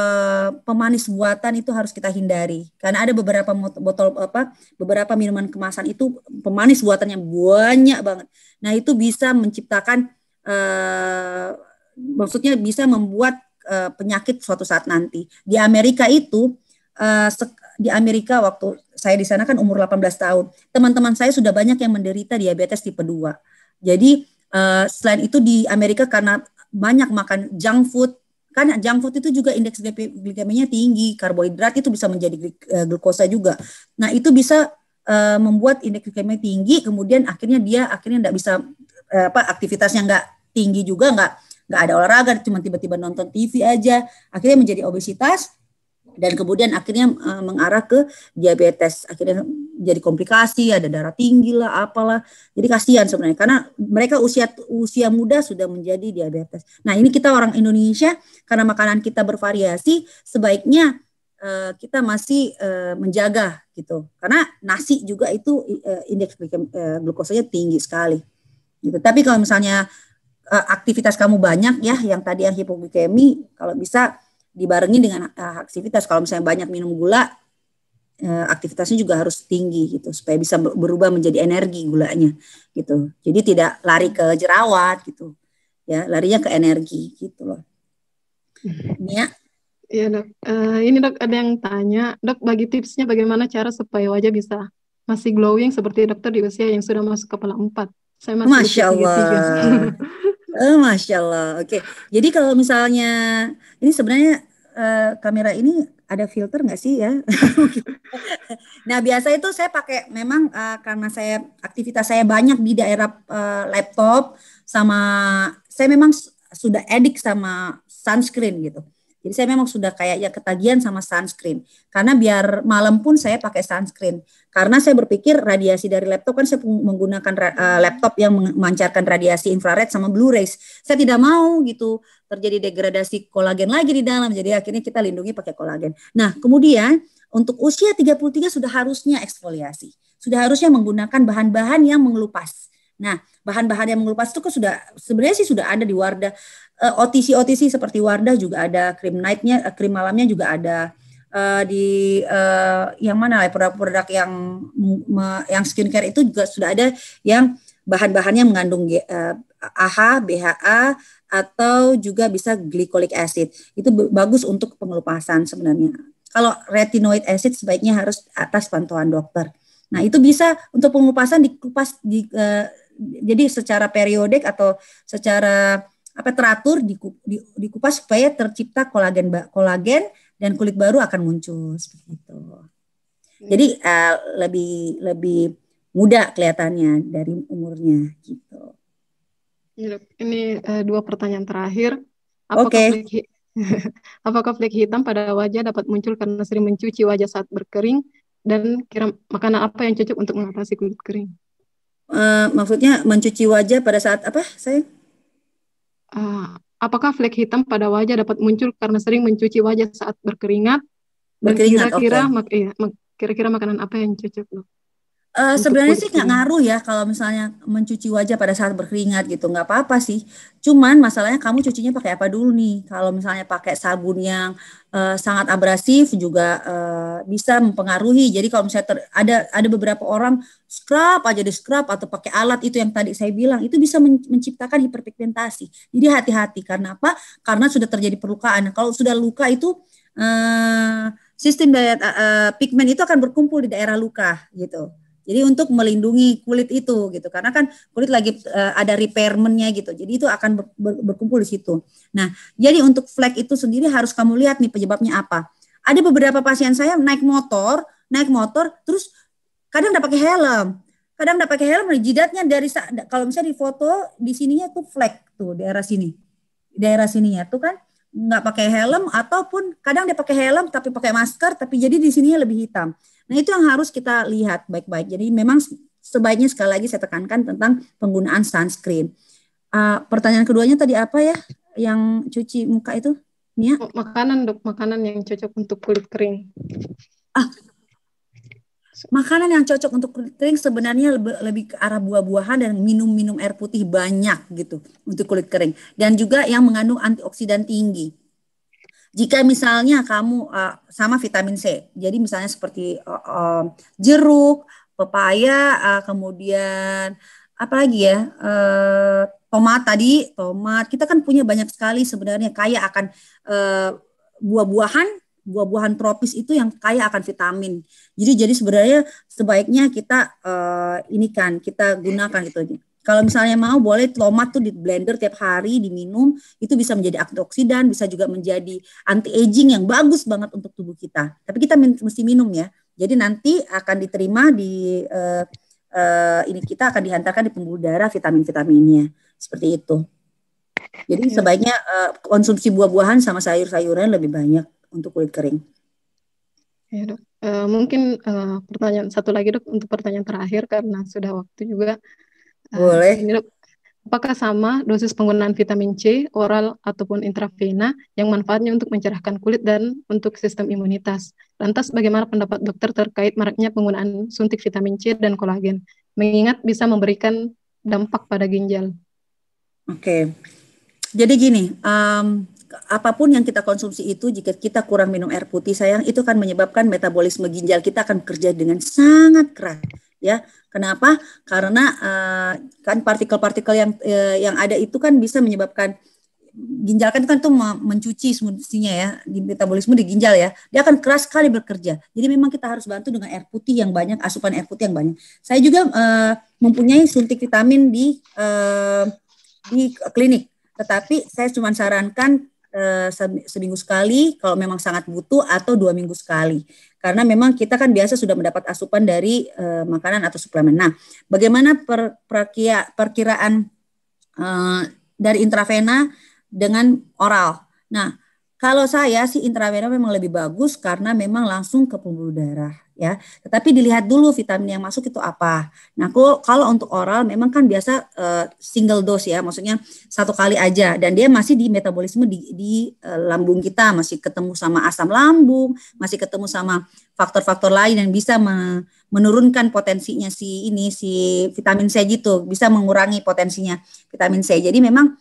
[SPEAKER 2] pemanis buatan itu harus kita hindari karena ada beberapa botol apa beberapa minuman kemasan itu pemanis buatannya banyak banget. Nah, itu bisa menciptakan eh, maksudnya bisa membuat eh, penyakit suatu saat nanti. Di Amerika itu eh, di Amerika waktu saya di sana kan umur 18 tahun. Teman-teman saya sudah banyak yang menderita diabetes tipe 2. Jadi selain itu di Amerika karena banyak makan junk food kan junk food itu juga indeks glikeminya tinggi, karbohidrat itu bisa menjadi eh, glukosa juga. Nah, itu bisa uh, membuat indeks glikemia tinggi, kemudian akhirnya dia akhirnya nggak bisa uh, apa aktivitasnya nggak tinggi juga, nggak nggak ada olahraga, cuma tiba-tiba nonton TV aja, akhirnya menjadi obesitas, dan kemudian akhirnya uh, mengarah ke diabetes akhirnya jadi komplikasi ada darah tinggi lah apalah jadi kasihan sebenarnya karena mereka usia usia muda sudah menjadi diabetes nah ini kita orang Indonesia karena makanan kita bervariasi sebaiknya uh, kita masih uh, menjaga gitu karena nasi juga itu uh, indeks uh, glukosanya tinggi sekali gitu tapi kalau misalnya aktivitas kamu banyak ya yang tadi yang hipoglikemi kalau bisa dibarengi dengan eh, aktivitas. Kalau misalnya banyak minum gula, eh, aktivitasnya juga harus tinggi gitu supaya bisa berubah menjadi energi gulanya gitu. Jadi tidak lari ke jerawat gitu. Ya, larinya ke energi gitu loh.
[SPEAKER 1] Ya. Iya dok, uh, ini dok ada yang tanya, dok bagi tipsnya bagaimana cara supaya wajah bisa masih glowing seperti dokter di usia yang sudah masuk kepala empat.
[SPEAKER 2] Saya masih Masya Allah. [LAUGHS] Eh, Masya Allah. Oke. Jadi kalau misalnya ini sebenarnya uh, kamera ini ada filter nggak sih ya? [LAUGHS] nah biasa itu saya pakai memang uh, karena saya aktivitas saya banyak di daerah uh, laptop sama saya memang sudah edik sama sunscreen gitu. Jadi saya memang sudah kayak ya ketagihan sama sunscreen. Karena biar malam pun saya pakai sunscreen. Karena saya berpikir radiasi dari laptop kan saya menggunakan uh, laptop yang memancarkan radiasi infrared sama blue rays. Saya tidak mau gitu terjadi degradasi kolagen lagi di dalam. Jadi akhirnya kita lindungi pakai kolagen. Nah, kemudian untuk usia 33 sudah harusnya eksfoliasi. Sudah harusnya menggunakan bahan-bahan yang mengelupas Nah, bahan-bahan yang mengelupas itu kan sudah sebenarnya sih sudah ada di Wardah. Uh, eh, OTC OTC seperti Wardah juga ada, krim night-nya, uh, krim malamnya juga ada. Uh, di uh, yang mana ya, produk-produk yang me, yang skincare itu juga sudah ada yang bahan-bahannya mengandung uh, AHA, BHA atau juga bisa glycolic acid. Itu bagus untuk pengelupasan sebenarnya. Kalau retinoid acid sebaiknya harus atas pantauan dokter. Nah, itu bisa untuk pengelupasan dikupas di uh, jadi secara periodik atau secara apa teratur dikupas supaya tercipta kolagen kolagen dan kulit baru akan muncul seperti itu. Jadi uh, lebih lebih muda kelihatannya dari umurnya gitu.
[SPEAKER 1] Ya, ini uh, dua pertanyaan terakhir. Apakah okay. [LAUGHS] apakah flek hitam pada wajah dapat muncul karena sering mencuci wajah saat berkering dan kira makanan apa yang cocok untuk mengatasi kulit kering?
[SPEAKER 2] uh, maksudnya mencuci wajah pada saat apa saya?
[SPEAKER 1] Uh, eh, apakah flek hitam pada wajah dapat muncul karena sering mencuci wajah saat berkeringat?
[SPEAKER 2] Berkeringat. Kira-kira okay. Iya, mak- kira-kira makanan apa yang cocok dok? Uh, sebenarnya sih nggak ngaruh ya kalau misalnya mencuci wajah pada saat berkeringat gitu nggak apa-apa sih cuman masalahnya kamu cucinya pakai apa dulu nih kalau misalnya pakai sabun yang uh, sangat abrasif juga uh, bisa mempengaruhi jadi kalau misalnya ter, ada ada beberapa orang scrub aja di scrub atau pakai alat itu yang tadi saya bilang itu bisa men menciptakan hiperpigmentasi jadi hati-hati karena apa karena sudah terjadi perlukaan nah, kalau sudah luka itu uh, sistem daya uh, pigmen itu akan berkumpul di daerah luka gitu jadi untuk melindungi kulit itu gitu karena kan kulit lagi uh, ada repairmentnya gitu. Jadi itu akan ber, ber, berkumpul di situ. Nah, jadi untuk flek itu sendiri harus kamu lihat nih penyebabnya apa. Ada beberapa pasien saya naik motor, naik motor terus kadang udah pakai helm, kadang nggak pakai helm jidatnya dari kalau misalnya di foto di sininya tuh flek tuh daerah sini daerah sininya tuh kan nggak pakai helm ataupun kadang dia pakai helm tapi pakai masker tapi jadi di sininya lebih hitam Nah, itu yang harus kita lihat baik-baik. Jadi memang sebaiknya sekali lagi saya tekankan tentang penggunaan sunscreen. Uh, pertanyaan keduanya tadi apa ya? Yang cuci muka itu? Mia? Oh, makanan, Dok. Makanan yang cocok untuk kulit kering. Ah. Makanan yang cocok untuk kulit kering sebenarnya lebih, lebih ke arah buah-buahan dan minum-minum air putih banyak gitu untuk kulit kering. Dan juga yang mengandung antioksidan tinggi. Jika misalnya kamu uh, sama vitamin C, jadi misalnya seperti uh, um, jeruk, pepaya, uh, kemudian apa lagi ya, uh, tomat tadi, tomat. Kita kan punya banyak sekali sebenarnya kaya akan uh, buah-buahan buah-buahan tropis itu yang kaya akan vitamin. Jadi jadi sebenarnya sebaiknya kita uh, ini kan kita gunakan gitu. Kalau misalnya mau boleh tomat tuh di blender tiap hari diminum itu bisa menjadi antioksidan, bisa juga menjadi anti aging yang bagus banget untuk tubuh kita. Tapi kita mesti minum ya. Jadi nanti akan diterima di uh, uh, ini kita akan dihantarkan di pembuluh darah vitamin-vitaminnya seperti itu. Jadi iya. sebaiknya uh, konsumsi buah-buahan sama sayur-sayuran lebih banyak untuk kulit kering.
[SPEAKER 1] Ya dok, uh, mungkin uh, pertanyaan satu lagi dok untuk pertanyaan terakhir karena sudah waktu juga. Nah, Boleh. apakah sama dosis penggunaan vitamin C oral ataupun intravena yang manfaatnya untuk mencerahkan kulit dan untuk sistem imunitas? Lantas bagaimana pendapat dokter terkait maraknya penggunaan suntik vitamin C dan kolagen? Mengingat bisa memberikan dampak
[SPEAKER 2] pada ginjal. Oke. Okay. Jadi gini, um, apapun yang kita konsumsi itu jika kita kurang minum air putih sayang itu kan menyebabkan metabolisme ginjal kita akan bekerja dengan sangat keras ya. Kenapa? Karena uh, kan partikel-partikel yang uh, yang ada itu kan bisa menyebabkan ginjal kan kan itu mencuci semuanya ya di metabolisme di ginjal ya dia akan keras sekali bekerja jadi memang kita harus bantu dengan air putih yang banyak asupan air putih yang banyak saya juga uh, mempunyai suntik vitamin di uh, di klinik tetapi saya cuma sarankan uh, seminggu sekali kalau memang sangat butuh atau dua minggu sekali karena memang kita kan biasa sudah mendapat asupan dari e, makanan atau suplemen. Nah, bagaimana per, perkia, perkiraan e, dari intravena dengan oral? Nah, kalau saya sih intravena memang lebih bagus karena memang langsung ke pembuluh darah ya. Tetapi dilihat dulu vitamin yang masuk itu apa. Nah, kalau, kalau untuk oral memang kan biasa uh, single dose ya, maksudnya satu kali aja dan dia masih di metabolisme di, di uh, lambung kita masih ketemu sama asam lambung, masih ketemu sama faktor-faktor lain yang bisa me, menurunkan potensinya si ini si vitamin C gitu, bisa mengurangi potensinya vitamin C. Jadi memang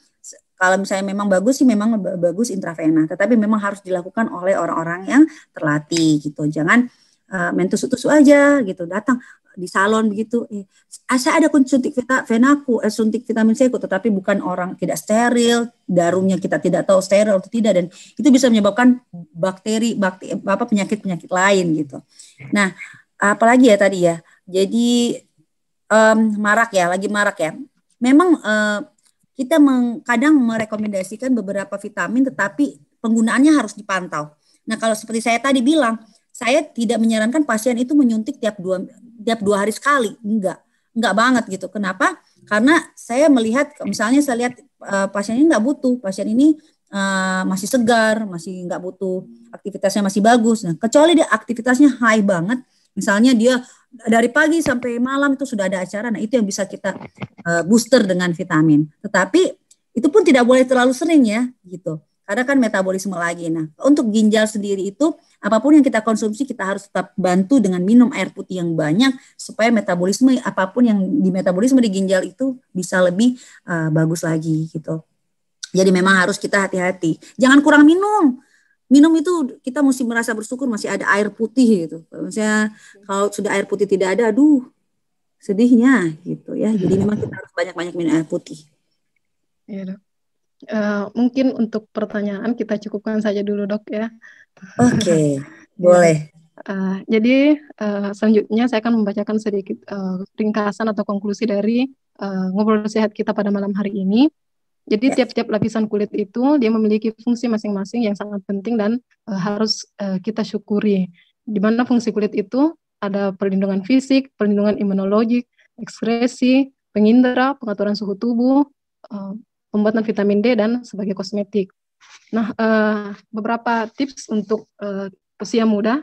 [SPEAKER 2] kalau misalnya memang bagus sih memang bagus intravena, tetapi memang harus dilakukan oleh orang-orang yang terlatih gitu. Jangan uh, main tusuk aja gitu, datang di salon begitu. Eh, saya ada suntik vita, venaku, eh, suntik vitamin C ku, tetapi bukan orang tidak steril, darumnya kita tidak tahu steril atau tidak dan itu bisa menyebabkan bakteri, bakteri apa penyakit-penyakit lain gitu. Nah, apalagi ya tadi ya. Jadi um, marak ya, lagi marak ya. Memang uh, kita meng, kadang merekomendasikan beberapa vitamin tetapi penggunaannya harus dipantau. Nah kalau seperti saya tadi bilang, saya tidak menyarankan pasien itu menyuntik tiap dua tiap dua hari sekali, enggak, enggak banget gitu. Kenapa? Karena saya melihat, misalnya saya lihat uh, pasien ini enggak butuh, pasien ini uh, masih segar, masih enggak butuh, aktivitasnya masih bagus. Nah, kecuali dia aktivitasnya high banget, misalnya dia dari pagi sampai malam itu sudah ada acara. Nah, itu yang bisa kita uh, booster dengan vitamin. Tetapi itu pun tidak boleh terlalu sering ya, gitu. Karena kan metabolisme lagi. Nah, untuk ginjal sendiri itu apapun yang kita konsumsi kita harus tetap bantu dengan minum air putih yang banyak supaya metabolisme apapun yang di metabolisme di ginjal itu bisa lebih uh, bagus lagi gitu. Jadi memang harus kita hati-hati. Jangan kurang minum minum itu kita mesti merasa bersyukur masih ada air putih gitu. Misalnya iya. kalau sudah air putih tidak ada, aduh sedihnya gitu ya. Jadi memang kita harus banyak-banyak minum air putih.
[SPEAKER 1] Ya dok. Uh, mungkin untuk pertanyaan kita cukupkan saja dulu dok ya. Oke, okay, [LAUGHS] iya. boleh. Uh, jadi uh, selanjutnya saya akan membacakan sedikit uh, ringkasan atau konklusi dari uh, ngobrol sehat kita pada malam hari ini. Jadi tiap-tiap lapisan kulit itu dia memiliki fungsi masing-masing yang sangat penting dan e, harus e, kita syukuri. Di mana fungsi kulit itu ada perlindungan fisik, perlindungan imunologik, ekskresi, pengindera, pengaturan suhu tubuh, e, pembuatan vitamin D dan sebagai kosmetik. Nah, e, beberapa tips untuk e, usia muda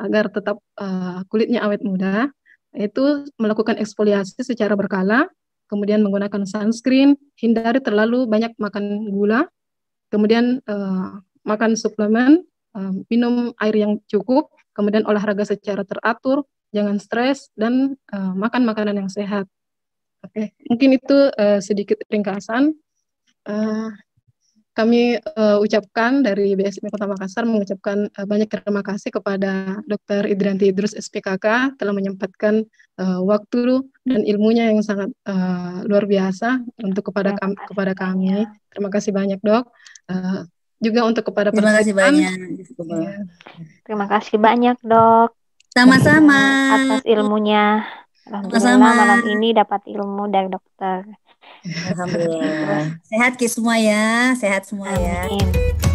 [SPEAKER 1] agar tetap e, kulitnya awet muda itu melakukan eksfoliasi secara berkala kemudian menggunakan sunscreen, hindari terlalu banyak makan gula, kemudian uh, makan suplemen, uh, minum air yang cukup, kemudian olahraga secara teratur, jangan stres, dan uh, makan makanan yang sehat. Oke, okay. mungkin itu uh, sedikit ringkasan. Uh, kami uh, ucapkan dari BSM Kota Makassar mengucapkan uh, banyak terima kasih kepada Dr. Idranti Idrus SPKK telah menyempatkan uh, waktu dan ilmunya yang sangat uh, luar biasa untuk kepada kami, kepada kami. Iya. Terima kasih banyak dok. Uh, juga untuk kepada terima kasih banyak. Iya.
[SPEAKER 2] Terima kasih banyak dok. Sama-sama atas ilmunya. Alhamdulillah Sama. malam ini dapat ilmu dari dokter. Alhamdulillah. Sehat ki semua ya, sehat semua ya. Amin. ya.